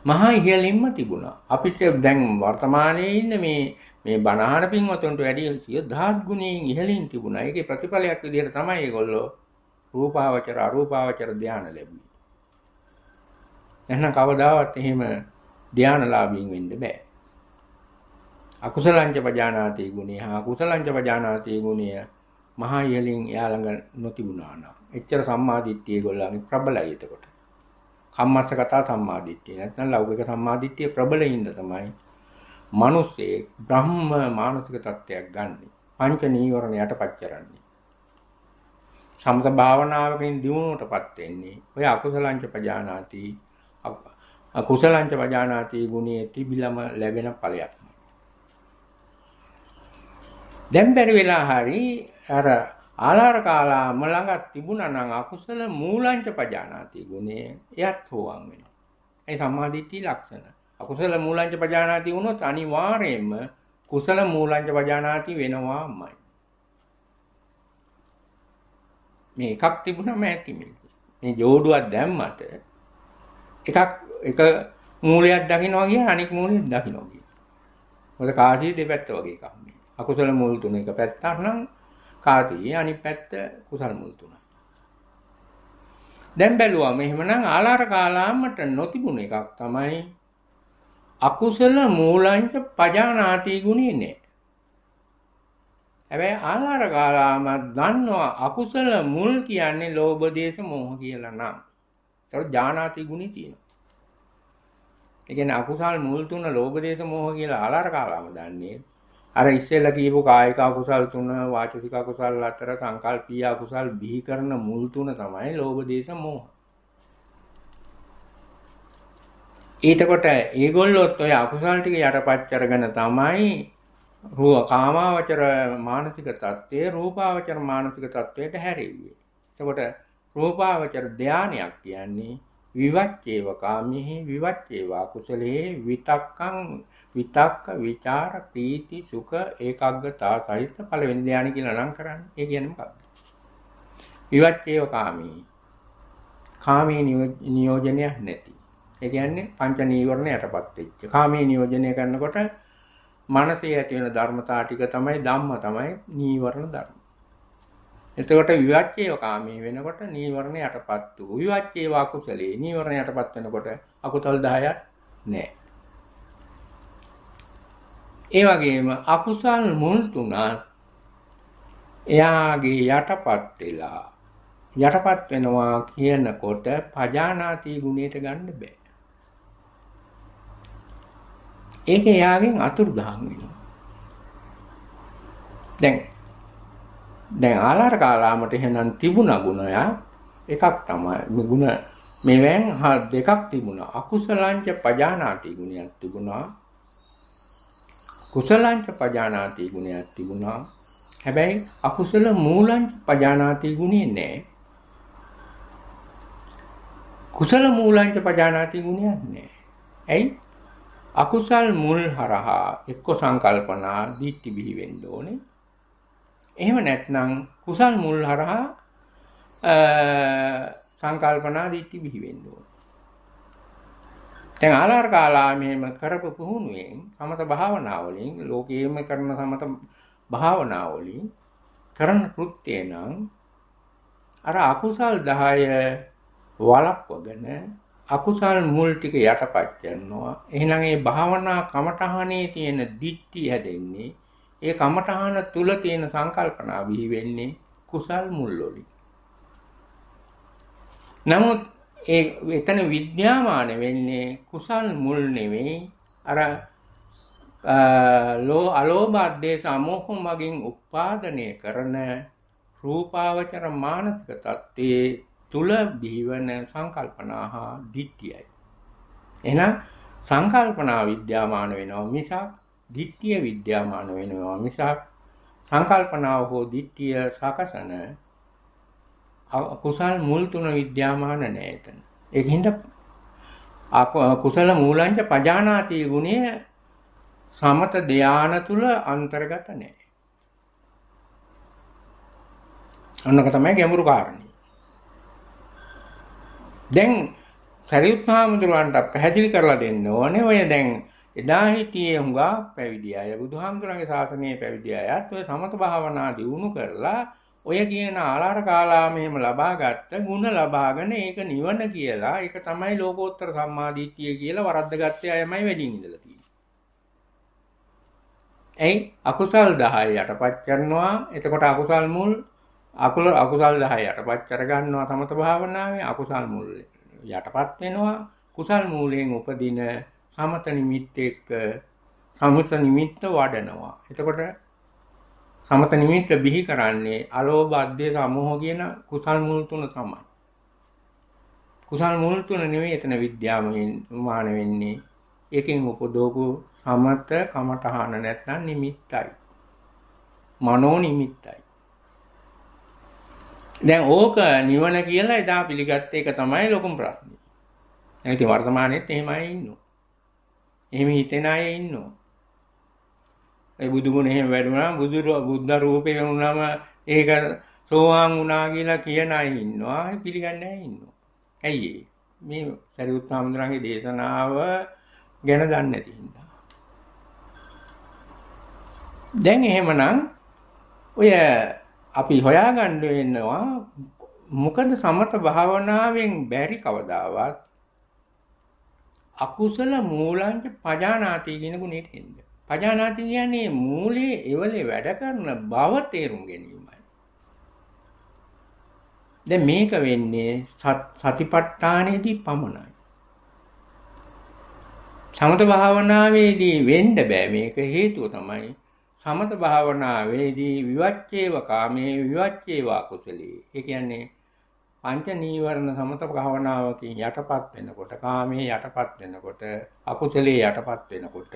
මහා ඉහළින්ම තිබුණා. අපිට දැන් වර්තමානයේ ඉන්න මේ මේ බණහන පින්වතුන්ට වැඩිය කිය දහත් ගුණයෙන් ඉහළින් තිබුණා. ඒකේ ප්‍රතිඵලයක් විදිහට තමයි ඒගොල්ලෝ රූපාවචර අරූපාවචර ධාන ලැබුවේ. එහෙනම් කවදාවත් එහෙම ධානලාභීන් වෙන්න බෑ. අකුසලංච පජානාති ගුණය හා කුසලංච පජානාති ගුණය මහා ඉහළින් එයා ළඟ නොතිබුණා නම්. එච්චර සම්මාදිට්ඨිය ඒගොල්ලන්ගේ ප්‍රබලයි එතකොට. කම්මස්ස කතා සම්මාදිට්ඨිය නැත්නම් ලෞකික සම්මාදිට්ඨිය ප්‍රබලින්ද තමයි මිනිස්සේ බ්‍රහ්ම මානසික තත්ත්වයක් ගන්න. පංච නීවරණ යටපත් කරන්නේ. සමත භාවනාවකින් දියුණුවටපත් වෙන්නේ. ඔය අකුසලංච පජානාති අකුසලංච පජානාති ගුණයේ තිබිලම ලැබෙන ඵලයක්. දැන් බැරි වෙලා හරි අර ආලාර කාලාම ළඟ තිබුණා නම් අකුසල මූලංච පජානාති ගුණය එයත් හොවන් වෙනවා. ඒ සම්මාදිට්ඨි ලක්ෂණ. අකුසල මූලංච පජානාති වුණොත් අනිවාර්යයෙන්ම කුසල මූලංච පජානාති වෙනවාමයි. මේ එකක් තිබුණම ඇති මේ. මේ جوړුවක් දැම්මට එකක් එක මූලයක් දකින්නවා කියන්නේ අනික් මූලයක් දකින්නවා කියන්නේ. මොකද කාටි දෙපැත්ත වගේ එකක් මේ. අකුසල මූල තුන එක පැත්තක් නම් කාටි අනිත් පැත්ත කුසල මූල තුන. දැන් බැලුවා මෙහෙමනම් ආලාර කාලාමට නොතිබුණ එකක් තමයි අකුසල මූලංච පජානාති ගුණේ නෑ. හැබැයි ආලාරකාලාම දන්නවා අකුසල මුල් කියන්නේ ලෝභ දේශ මොහ කියලා නම්. ඒතර ඥානාති ගුණේ තියෙනවා. ඒ කියන්නේ අකුසල් මුල් තුන ලෝභ දේශ මොහ කියලා ආලාරකාලාම දන්නේ. අර ඉස්සෙල්ලා කියපු කායික අකුසල් තුන වාචික අකුසල් අතර සංකල්පීය අකුසල් බිහි කරන මුල් තුන තමයි ලෝභ දේශ මොහ. ඊතකොට ඒගොල්ලොත් ඔය අකුසල් ටික යටපත් කරගෙන තමයි රූප කාමාවචර මානසික தත්ත්වය රූපාවචර මානසික தත්ත්වයට හැරෙන්නේ. එතකොට රූපාවචර ධානයක් කියන්නේ විවච්චේව කාමෙහි විවච්චේව කුසලයේ විතක්කං විතක්ක විචාර ප්‍රීති සුඛ ඒකග්ගතා සහිත පළවෙනි ධානය කියලා නම් කරන්නේ. ඒ කියන්නේ මොකක්ද? විවච්චේව කාමෙහි කාමයේ නියෝජනයක් නැති ඒ කියන්නේ පංච නීවරණ යටපත් වෙච්ච. කාමයේ නියෝජනය කරනකොට මනසේ ඇති වෙන ධර්මතා ටික තමයි ධම්ම තමයි නීවරණ ධර්ම. එතකොට විවච්චේව කාමී වෙනකොට නීවරණ යටපත් වූ විවච්චේව අකුසලේ නීවරණ යටපත් වෙනකොට අකුසල් 10ක් නැහැ. ඒ වගේම අකුසල් මුල් තුන එයාගේ යටපත් වෙලා යටපත් වෙනවා කියනකොට පජානාති ගුණයට ගන්න බෑ. ඒක එයාගෙන් අතුරුදහන් වෙනවා. දැන් දැන් ආලාර කාලාමට එහෙනම් තිබුණා ගුණය එකක් තමයි ගුණ මෙවෙන් දෙකක් තිබුණා අකුසලංච පජානාති ගුණයක් තිබුණා කුසලංච පජානාති ගුණයක් තිබුණා හැබැයි අකුසල මූලංච පජානාති ගුණේ නැහැ කුසල මූලංච පජානාති ගුණයක් නැහැ ඇයි අකුසල් මුල් හරහා එක්ක සංකල්පනා දිට්ටි බිහි වෙන්න ඕනේ. එහෙම නැත්නම් කුසල් මුල් හරහා සංකල්පනා දිට්ටි බිහි වෙන්න ඕනේ. දැන් ආලාරකාලාමේම කරපු පුහුණුවෙන් සමත භාවනා වලින් ලෝකයේම කරන සමත භාවනා වලින් කරන කෘත්‍යය නම් අර අකුසල් 10 වලක්වගෙන අකුසල් මුල් ටික යටපත් කරනවා. එහෙනම් ඒ භාවනා කමඨහනේ තියෙන දික්ටි හැදෙන්නේ ඒ කමඨහන තුල තියෙන සංකල්පනා බිහි වෙන්නේ කුසල් මුල් වලින්. නමුත් ඒ එතන විද්‍යාමාන වෙන්නේ කුසල් මුල් නෙවෙයි අර ලෝ අලෝභ අධේ සමෝහ මගින් උපාදනය කරන රූපාවචර මානසික தත්ත්වයේ තුල බිහිවන සංකල්පනා හා දිට්ඨියයි. එහෙනම් සංකල්පනා විද්‍යාමාන වෙනවා මිසක් දිට්ඨිය විද්‍යාමාන වෙනවා මිසක් සංකල්පනාව හෝ දිට්ඨිය සකසන කුසල් මුල් තුන විද්‍යාමාන නැහැ එතන. ඒකින්ද කුසල මූලංච පජානාති ගුණය සමත ධාන තුල අන්තර්ගත නැහැ. ඔන්නක තමයි ගැඹුරු කාරණේ. දැන් සරියුත් හාමුදුරුවන්ට පැහැදිලි කරලා දෙන්න ඕනේ ඔය දැන් එදා හිටියේ හුඟා පැවිදි අය බුදුහාමුදුරන්ගේ ශාසනයේ පැවිදි අයත් ඔය සමත භාවනා දියුණු කරලා ඔය කියන ආලාර කාලාමයේම ලබාගත්ත ಗುಣ ලබාගෙන ඒක නිවන කියලා ඒක තමයි ලෝකෝත්තර සම්මාදිට්ඨිය කියලා වරද්දගත්තේ අයමයි වැඩිින් ඉඳලා තියෙන්නේ. එයි අකුසල් 10 යටපත් කරනවා. එතකොට අකුසල් මුල් අකුල අකුසල් 10 යටපත් කරගන්නවා සමත භාවනාවේ අකුසල් මුල් යටපත් වෙනවා කුසල් මූලයෙන් උපදින සමත නිමිත්ත එක්ක සමත නිමිත්ත වඩනවා. එතකොට සමත නිමිත්ත බිහි කරන්නේ අලෝභ අධ්‍ය සමෝහ කියන කුසල් මුල් තුන තමයි. කුසල් මුල් තුන නෙවෙයි එතන විද්‍යාමයෙන් මාන වෙන්නේ. ඒකෙන් උපදෝපු සමත කමඨහන නැත්නම් නිමිත්තයි. මනෝ නිමිත්තයි. දැන් ඕක නිවන කියලා එදා පිළිගත්ත එක තමයි ලොකුම ප්‍රශ්නේ. දැන් ඉතින් වර්තමානයේත් එහෙමයි ඉන්නවා. එහෙම හිතෙන අය ඉන්නවා. ඒ බුදුගුණ එහෙම වැඩුණාම බුදු බුද්ධ රූපේ වුණාම ඒක සෝවාන් වුණා කියලා කියන අය ඉන්නවා. ඒ පිළිගන්නේ නැහැ ඉන්නවා. ඇයි ඒ? මේ සරියුත් සාමුද්‍රාගේ දේශනාව ගැන දන්නේ නැති හින්දා. දැන් එහෙමනම් ඔය අපි හොයාගන්න වෙනවා මොකද සමත භාවනාවෙන් බැරි කවදාවත් අකුසල මූලංච පජානාති කියන ගුණයට එන්න. පජානාති කියන්නේ මූලයේ එවලේ වැඩ කරන බව තේරුම් ගැනීමයි. දැන් මේක වෙන්නේ සතිපට්ඨානෙදී පමණයි. සමත භාවනාවේදී වෙන්න බෑ මේක හේතුව තමයි සමත භාවනාවේදී විවච්චේව කාමේ විවච්චේවා කුසලී. ඒ කියන්නේ පංච නීවරණ සමත භාවනාවකින් යටපත් වෙනකොට කාමයේ යටපත් වෙනකොට අකුසලයේ යටපත් වෙනකොට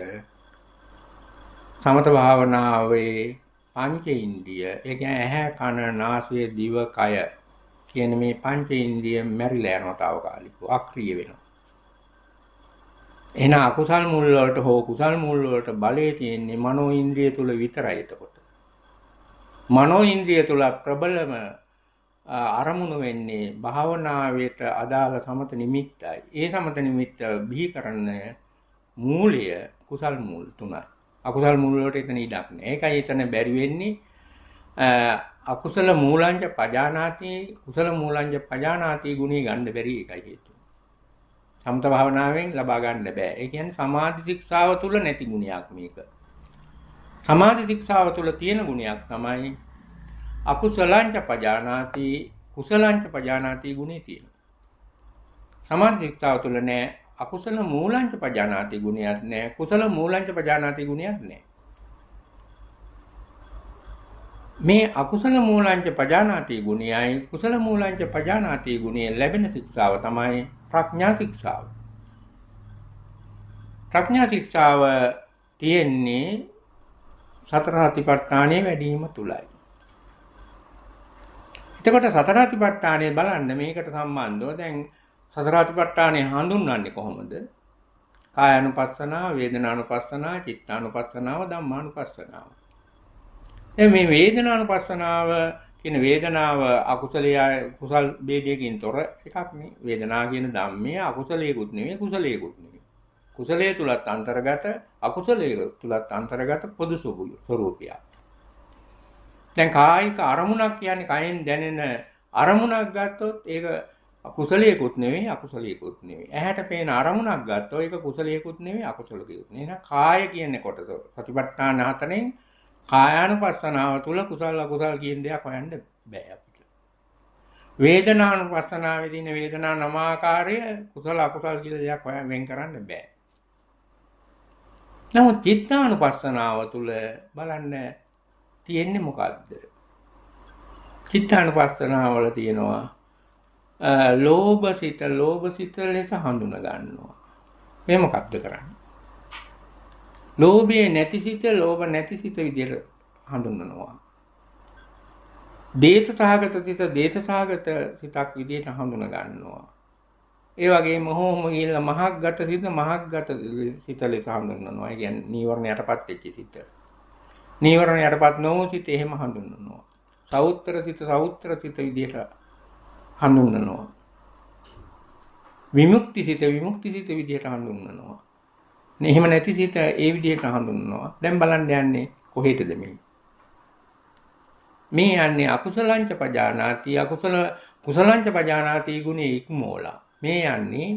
සමත භාවනාවේ පංච ඉන්ද්‍රිය ඒ කියන්නේ ඇහැ කන නාසය දිව කය කියන මේ පංච ඉන්ද්‍රිය මැරිලා යනවට අවකාලිකව අක්‍රිය වෙනවා එහෙනම් අකුසල් මුල් වලට හෝ කුසල් මුල් වලට බලය තියෙන්නේ මනෝ ඉන්ද්‍රිය තුල විතරයි එතකොට. මනෝ ඉන්ද්‍රිය තුල ප්‍රබලම අරමුණු වෙන්නේ භාවනාවේට අදාළ සමත නිමිත්තයි. ඒ සමත නිමිත්ත බිහි කරන මූලය කුසල් මුල් තුනයි. අකුසල් මුල් වලට එතන ඉඩක් නැහැ. ඒකයි එතන බැරි වෙන්නේ අකුසල මූලංජ පජානාති කුසල මූලංජ පජානාති ගුණී ගන්න බැරි එකයි හේතුව. සමත භාවනාවෙන් ලබා ගන්න බෑ. ඒ කියන්නේ සමාධි ශික්ෂාව තුල නැති ගුණයක් මේක. සමාධි ශික්ෂාව තුල තියෙන ගුණයක් තමයි අකුසලංච පජානාති කුසලංච පජානාති ගුණේ තියෙන. සමාධි ශික්ෂාව තුල නෑ අකුසල මූලංච පජානාති ගුණයක් නෑ කුසල මූලංච පජානාති ගුණයක් නෑ. මේ අකුසල මූලංච පජානාති ගුණයයි කුසල මූලංච පජානාති ගුණය ලැබෙන ශික්ෂාව තමයි ප්‍රඥා ශික්ෂාව. ප්‍රඥා ශික්ෂාව තියෙන්නේ සතර සතිපට්ඨානය වැඩිම තුලයි. එතකොට සතර සතිපට්ඨානය බලන්න මේකට සම්බන්ධව දැන් සතර සතිපට්ඨානය හඳුන්වන්නේ කොහොමද? කායानुපස්සනාව, වේදනානුපස්සනාව, චිත්තානුපස්සනාව, ධම්මානුපස්සනාව. දැන් මේ වේදනානුපස්සනාව කියන වේදනාව අකුසලය කුසල් ભેදයකින් තොර එකක් මේ වේදනාව කියන ධම්මයේ අකුසලයකුත් නෙමෙයි කුසලයකුත් නෙමෙයි කුසලයේ තුලත් අන්තර්ගත අකුසලයේ තුලත් අන්තර්ගත පොදු ස්වરૂපය දැන් කායික අරමුණක් කියන්නේ කයෙන් දැනෙන අරමුණක් ගත්තොත් ඒක කුසලයකුත් නෙමෙයි අකුසලයකුත් නෙමෙයි ඇහැට පේන අරමුණක් ගත්තොත් ඒක කුසලයකුත් නෙමෙයි අකුසලයකුත් නෙමෙයි කාය කියන්නේ කොටස ප්‍රතිපට්ඨාන හතරෙන් කායානුපස්සනාව තුල කුසල අකුසල කියන දෙයක් හොයන්න බෑ අපිට. වේදනානුපස්සනාවේ තියෙන වේදනා නම ආකාරය කුසල අකුසල කියලා දෙයක් හොයන් වෙන් කරන්න බෑ. නමුත් චිත්තානුපස්සනාව තුල බලන්න තියෙන්නේ මොකද්ද? චිත්තානුපස්සනාවල තියෙනවා ලෝභ සිත ලෝභ සිත ලෙස හඳුනා ගන්නවා. මේ මොකක්ද කරන්නේ? ලෝභය නැති සිත ලෝභ නැති සිත විදිහට හඳුන්වනවා. දේශ සහගත සිත දේශ සහගත සිතක් විදිහට හඳුන ගන්නවා. ඒ වගේම හෝම ගිහිල්ලා මහක්ගත සිත මහක්ගත සිත ලෙස හඳුන්වනවා. ඒ කියන්නේ නීවරණයටපත් වෙච්ච සිත. නීවරණයටපත් නොවු සිත එහෙම හඳුන්වනවා. සෞත්‍ර සිත සෞත්‍ර සිත විදිහට හඳුන්වනවා. විමුක්ති සිත විමුක්ති සිත විදිහට හඳුන්වනවා. නේ එහෙම නැති සිත ඒ විදිහට හඳුන්වනවා. දැන් බලන්න යන්නේ කොහෙටද මේ? මේ යන්නේ අකුසලංච පජානාති අකුසල කුසලංච පජානාති ගුණේ ඉක්මෝලා. මේ යන්නේ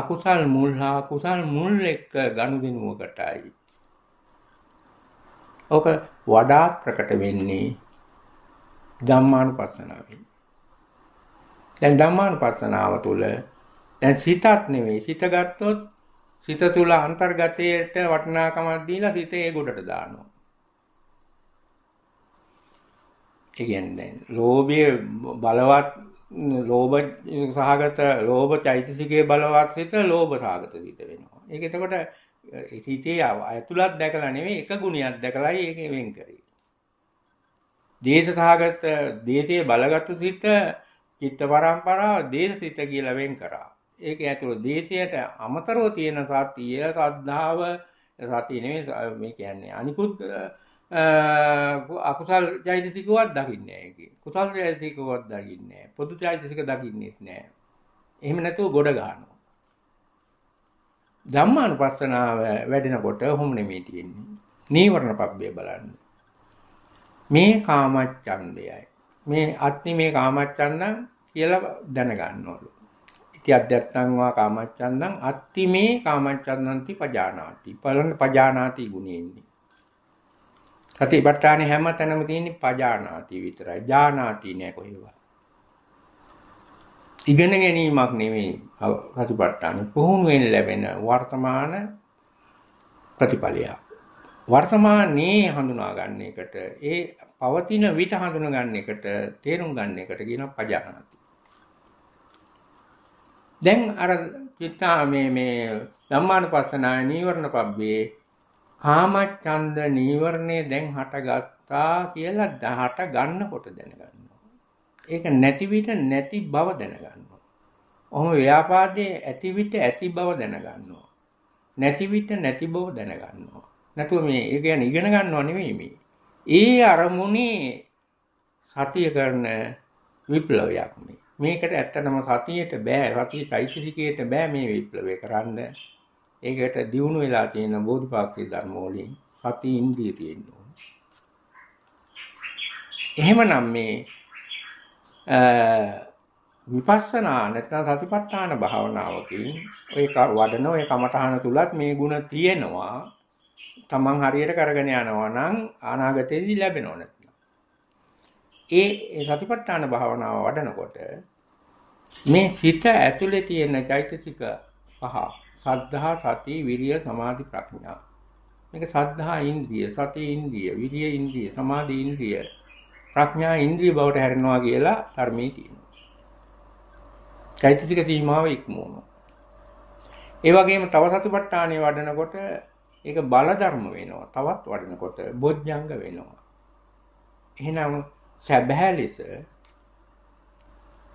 අකුසල් මුල් හා කුසල් මුල් එක්ක ගනුදෙනුවකටයි. ඕක වඩාත් ප්‍රකට වෙන්නේ ධම්මානුපස්සනාවෙන්. දැන් ධම්මානුපස්සනාව තුළ දැන් සිතත් නෙවෙයි සිත ගත්තොත් සිත තුල අන්තර්ගතයට වටිනාකමක් දීලා සිත ඒ ගොඩට දානවා. ඒ කියන්නේ ලෝභයේ බලවත් ලෝභ සහගත ලෝභ චෛතසිකයේ බලවත් සිත ලෝභ සහගත සිත වෙනවා. ඒක එතකොට හිතේ ඇතුළත් දැකලා නෙමෙයි එක ගුණයක් දැකලායි ඒක වෙන් කරේ. දේශ සහගත දේශයේ බලගත් සිත චිත්ත පරම්පරාව දේශ සිත කියලා වෙන් කරා. ඒක ඇතුළ දේශයට අමතරව තියෙන සතිය සද්ධාව සතිය නෙවෙයි මේ කියන්නේ අනිකුත් අකුසල් චෛතසිකවත් දකින්නේ නැහැ කුසල් චෛතසිකවත් දකින්නේ නැහැ පොදු චෛතසික දකින්නෙත් නැහැ එහෙම නැතුව ගොඩ ගන්නවා ධම්මානුපස්සනාව වැඩෙනකොට හොම නෙමෙයි තියෙන්නේ නීවරණ පබ්බේ බලන්න මේ කාමච්ඡන්දයයි මේ අත්නි මේ කාමච්ඡන්දන් කියලා දැනගන්න ඕන අත්ති අධ්‍යත්තන්වා කාමච්ඡන්දං අත්ති මේ කාමච්ඡන්දන්ති පජානාති. බලන්න පජානාති ගුණයෙන්නේ. සතිපට්ඨානේ හැම තැනම තියෙන්නේ පජානාති විතරයි. ජානාති නෑ කොහෙවත්. ඉගෙන ගැනීමක් නෙවෙයි සතිපට්ඨානේ. පුහුණුවෙන් ලැබෙන වර්තමාන ප්‍රතිඵලයක්. වර්තමානයේ හඳුනා ගන්න එකට ඒ පවතින විට හඳුනා ගන්න එකට තේරුම් ගන්න එකට කියන පජානාති දැන් අර චිත්තා මේ මේ ධම්මානුපස්සනාය නීවරණ පබ්බේ කාමච්ඡන්ද නීවරණය දැන් හටගත්තා කියලා දහට ගන්නකොට දැනගන්නවා. ඒක නැති විට නැති බව දැනගන්නවා. ඔහොම ව්‍යාපාදයේ ඇති විට ඇති බව දැනගන්නවා. නැති විට නැති බව දැනගන්නවා. නැතුව මේ ඒ කියන්නේ ඉගෙන ගන්නව නෙමෙයි මේ. ඒ අරමුණේ සතිය කරන විප්ලවයක් මේ. මේකට ඇත්තටම සතියට බෑ සතිය চৈতසිකයට බෑ මේ විප්ලවය කරන්න. ඒකට දියුණු වෙලා තියෙන බෝධිපාක්ෂික ධර්ම වලින් සති ඉන්ද්‍රිය තියෙන්න ඕනේ. එහෙමනම් මේ විපස්සනා නැත්නම් සතිපට්ඨාන භාවනාවකින් ඔය වඩන ඔය කමඨහන තුලත් මේ ಗುಣ තියෙනවා. තමන් හරියට කරගෙන යනවා නම් අනාගතේදී ලැබෙනව නැත්නම් ඒ සතිපට්ඨාන භාවනාව වඩනකොට මේ සිත ඇතුලේ තියෙන චෛතසික පහ සද්ධා සති විරිය සමාධි ප්‍රඥා මේක සද්ධා ඉන්ද්‍රිය සති ඉන්ද්‍රිය විරිය ඉන්ද්‍රිය සමාධි ඉන්ද්‍රිය ප්‍රඥා ඉන්ද්‍රිය බවට හැරෙනවා කියලා ධර්මයේ තියෙනවා චෛතසික සීමාව ඉක්මවනවා ඒ වගේම තව සතිපට්ඨානේ වඩනකොට ඒක බල ධර්ම වෙනවා තවත් වඩනකොට බොජ්ජංග වෙනවා එහෙනම් සැබෑ ලෙස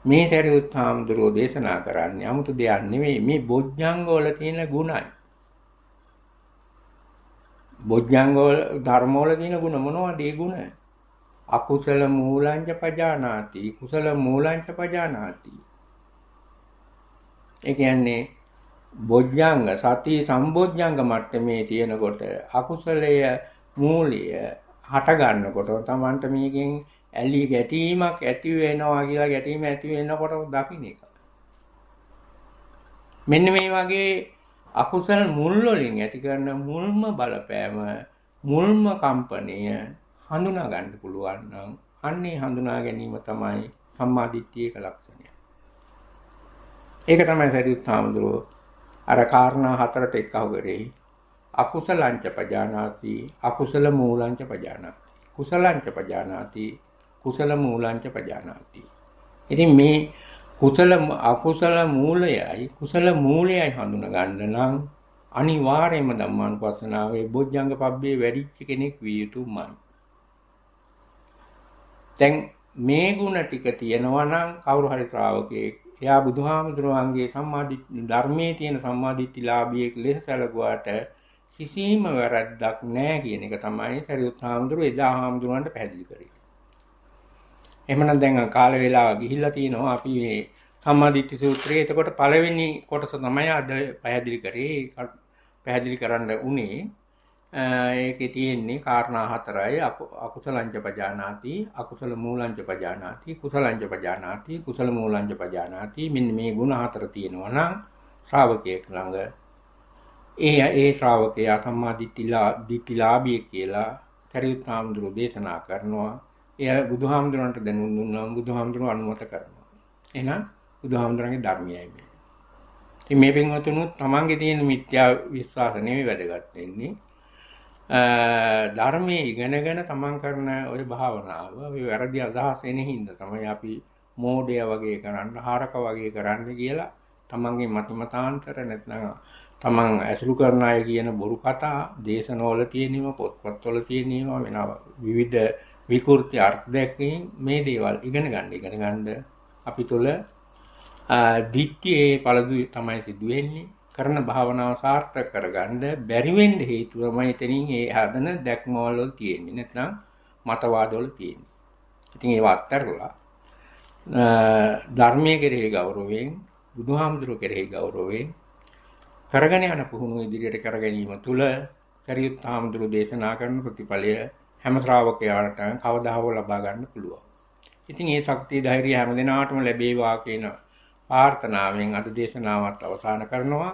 මේ සරියුත් හාමුදුරුවෝ දේශනා කරන්නේ 아무ත දෙයක් නෙවෙයි මේ බොජ්ජංග වල තියෙන ගුණයි. බොජ්ජංග වල ධර්ම වල තියෙන ගුණ මොනවද ඒ ගුණ? අකුසල මූලංච පජානාති කුසල මූලංච පජානාති. ඒ කියන්නේ බොජ්ජංග සති සම්බොජ්ජංග මට්ටමේ තියෙනකොට අකුසලය මූලිය හට ගන්නකොට Tamanට මේකෙන් ඇලි ගැටීමක් ඇති වෙනවා කියලා ගැටීම ඇති වෙනකොට දකින්න එක. මෙන්න මේ වගේ අකුසල් මුල් වලින් ඇති කරන මුල්ම බලපෑම මුල්ම කම්පණය හඳුනා ගන්න පුළුවන් නම් අන්නේ හඳුනා ගැනීම තමයි සම්මාදිට්ඨියක ලක්ෂණය. ඒක තමයි සරියුත් හාමුදුරුව අර කාරණා හතරට එකව කරේ. අකුසලංච පජානාති අකුසල මූලංච පජානාති කුසලංච පජානාති කුසල මූලංච පජානාති. ඉතින් මේ කුසල අකුසල මූලයයි කුසල මූලයයි හඳුනා ගන්න නම් අනිවාර්යයෙන්ම ධම්මානුපස්සනාවේ බොජ්ජංග පබ්බේ වැඩිච්ච කෙනෙක් විය යුතුමයි. දැන් මේ ಗುಣ ටික තියෙනවා නම් කවුරු හරි ශ්‍රාවකයෙක් එයා බුදුහාමුදුරුවන්ගේ සම්මාදි ධර්මයේ තියෙන සම්මාදිට්ඨිලාභියෙක් ලෙස සැලකුවාට කිසිම වැරද්දක් නැහැ කියන එක තමයි සරියුත් හාමුදුරුවෝ එදා හාමුදුරුවන්ට පැහැදිලි කරේ. එහෙමනම් දැන් කාල වේලාව ගිහිල්ලා තිනවා අපි මේ සම්මාදිට්ඨි සූත්‍රයේ එතකොට පළවෙනි කොටස තමයි අද පැහැදිලි කරේ පැහැදිලි කරන්න උනේ ඒකේ තියෙන්නේ කාරණා හතරයි අකුසලංච පජානාති අකුසල මූලංච පජානාති කුසලංච පජානාති කුසල මූලංච පජානාති මෙන්න මේ ಗುಣ හතර තියෙනවා නම් ශ්‍රාවකයෙක් ළඟ ඒ ඒ ශ්‍රාවකයා සම්මාදිට්ඨිලා දිට්ඨිලාභිය කියලා කරියුත් ආමඳුරු දේශනා කරනවා එය බුදුහාමුදුරන්ට දැනුම් දුන්නා බුදුහාමුදුරන් අනුමත කරනවා. එහෙනම් බුදුහාමුදුරන්ගේ ධර්මයයි මේ. ඉතින් මේ පින්වතුනුත් තමන්ගේ තියෙන මිත්‍යා විශ්වාස නෙවෙයි වැදගත් වෙන්නේ. ධර්මයේ ඉගෙනගෙන තමන් කරන ওই භාවනාව ওই වැරදි අදහස් එන හින්දා තමයි අපි මෝඩය වගේ කරන්න, හාරක වගේ කරන්න කියලා තමන්ගේ මතිමතාන්තර නැත්නම් තමන් ඇසුරු කරන අය කියන බොරු කතා, දේශනවල තියෙනව, පොත්පත්වල තියෙනව වෙන විවිධ විකෘති අර්ථ දැක්වීම මේ දේවල් ඉගෙන ගන්න ඉගෙන ගන්න අපි තුළ දිට්ඨියේ පළදු තමයි සිදු වෙන්නේ කරන භාවනාව සාර්ථක කරගන්න බැරි වෙන්න හේතුව තමයි එතනින් ඒ හදන දැක්මවල තියෙන්නේ නැත්නම් මතවාදවල තියෙන්නේ. ඉතින් ඒව අත්හැරලා ධර්මයේ කෙරෙහි ගෞරවයෙන් බුදුහාමුදුරුවෝ කෙරෙහි ගෞරවයෙන් කරගෙන යන පුහුණුව ඉදිරියට කර ගැනීම තුළ කරියුත් හාමුදුරුවෝ දේශනා කරන ප්‍රතිඵලය හැම ශ්‍රාවකයාට කවදාහොව ලබා ගන්න පුළුවන්. ඉතින් මේ ශක්තිය ධෛර්යය හැම දිනාටම ලැබේවා කියන ප්‍රාර්ථනාවෙන් අද දේශනාවත් අවසන් කරනවා.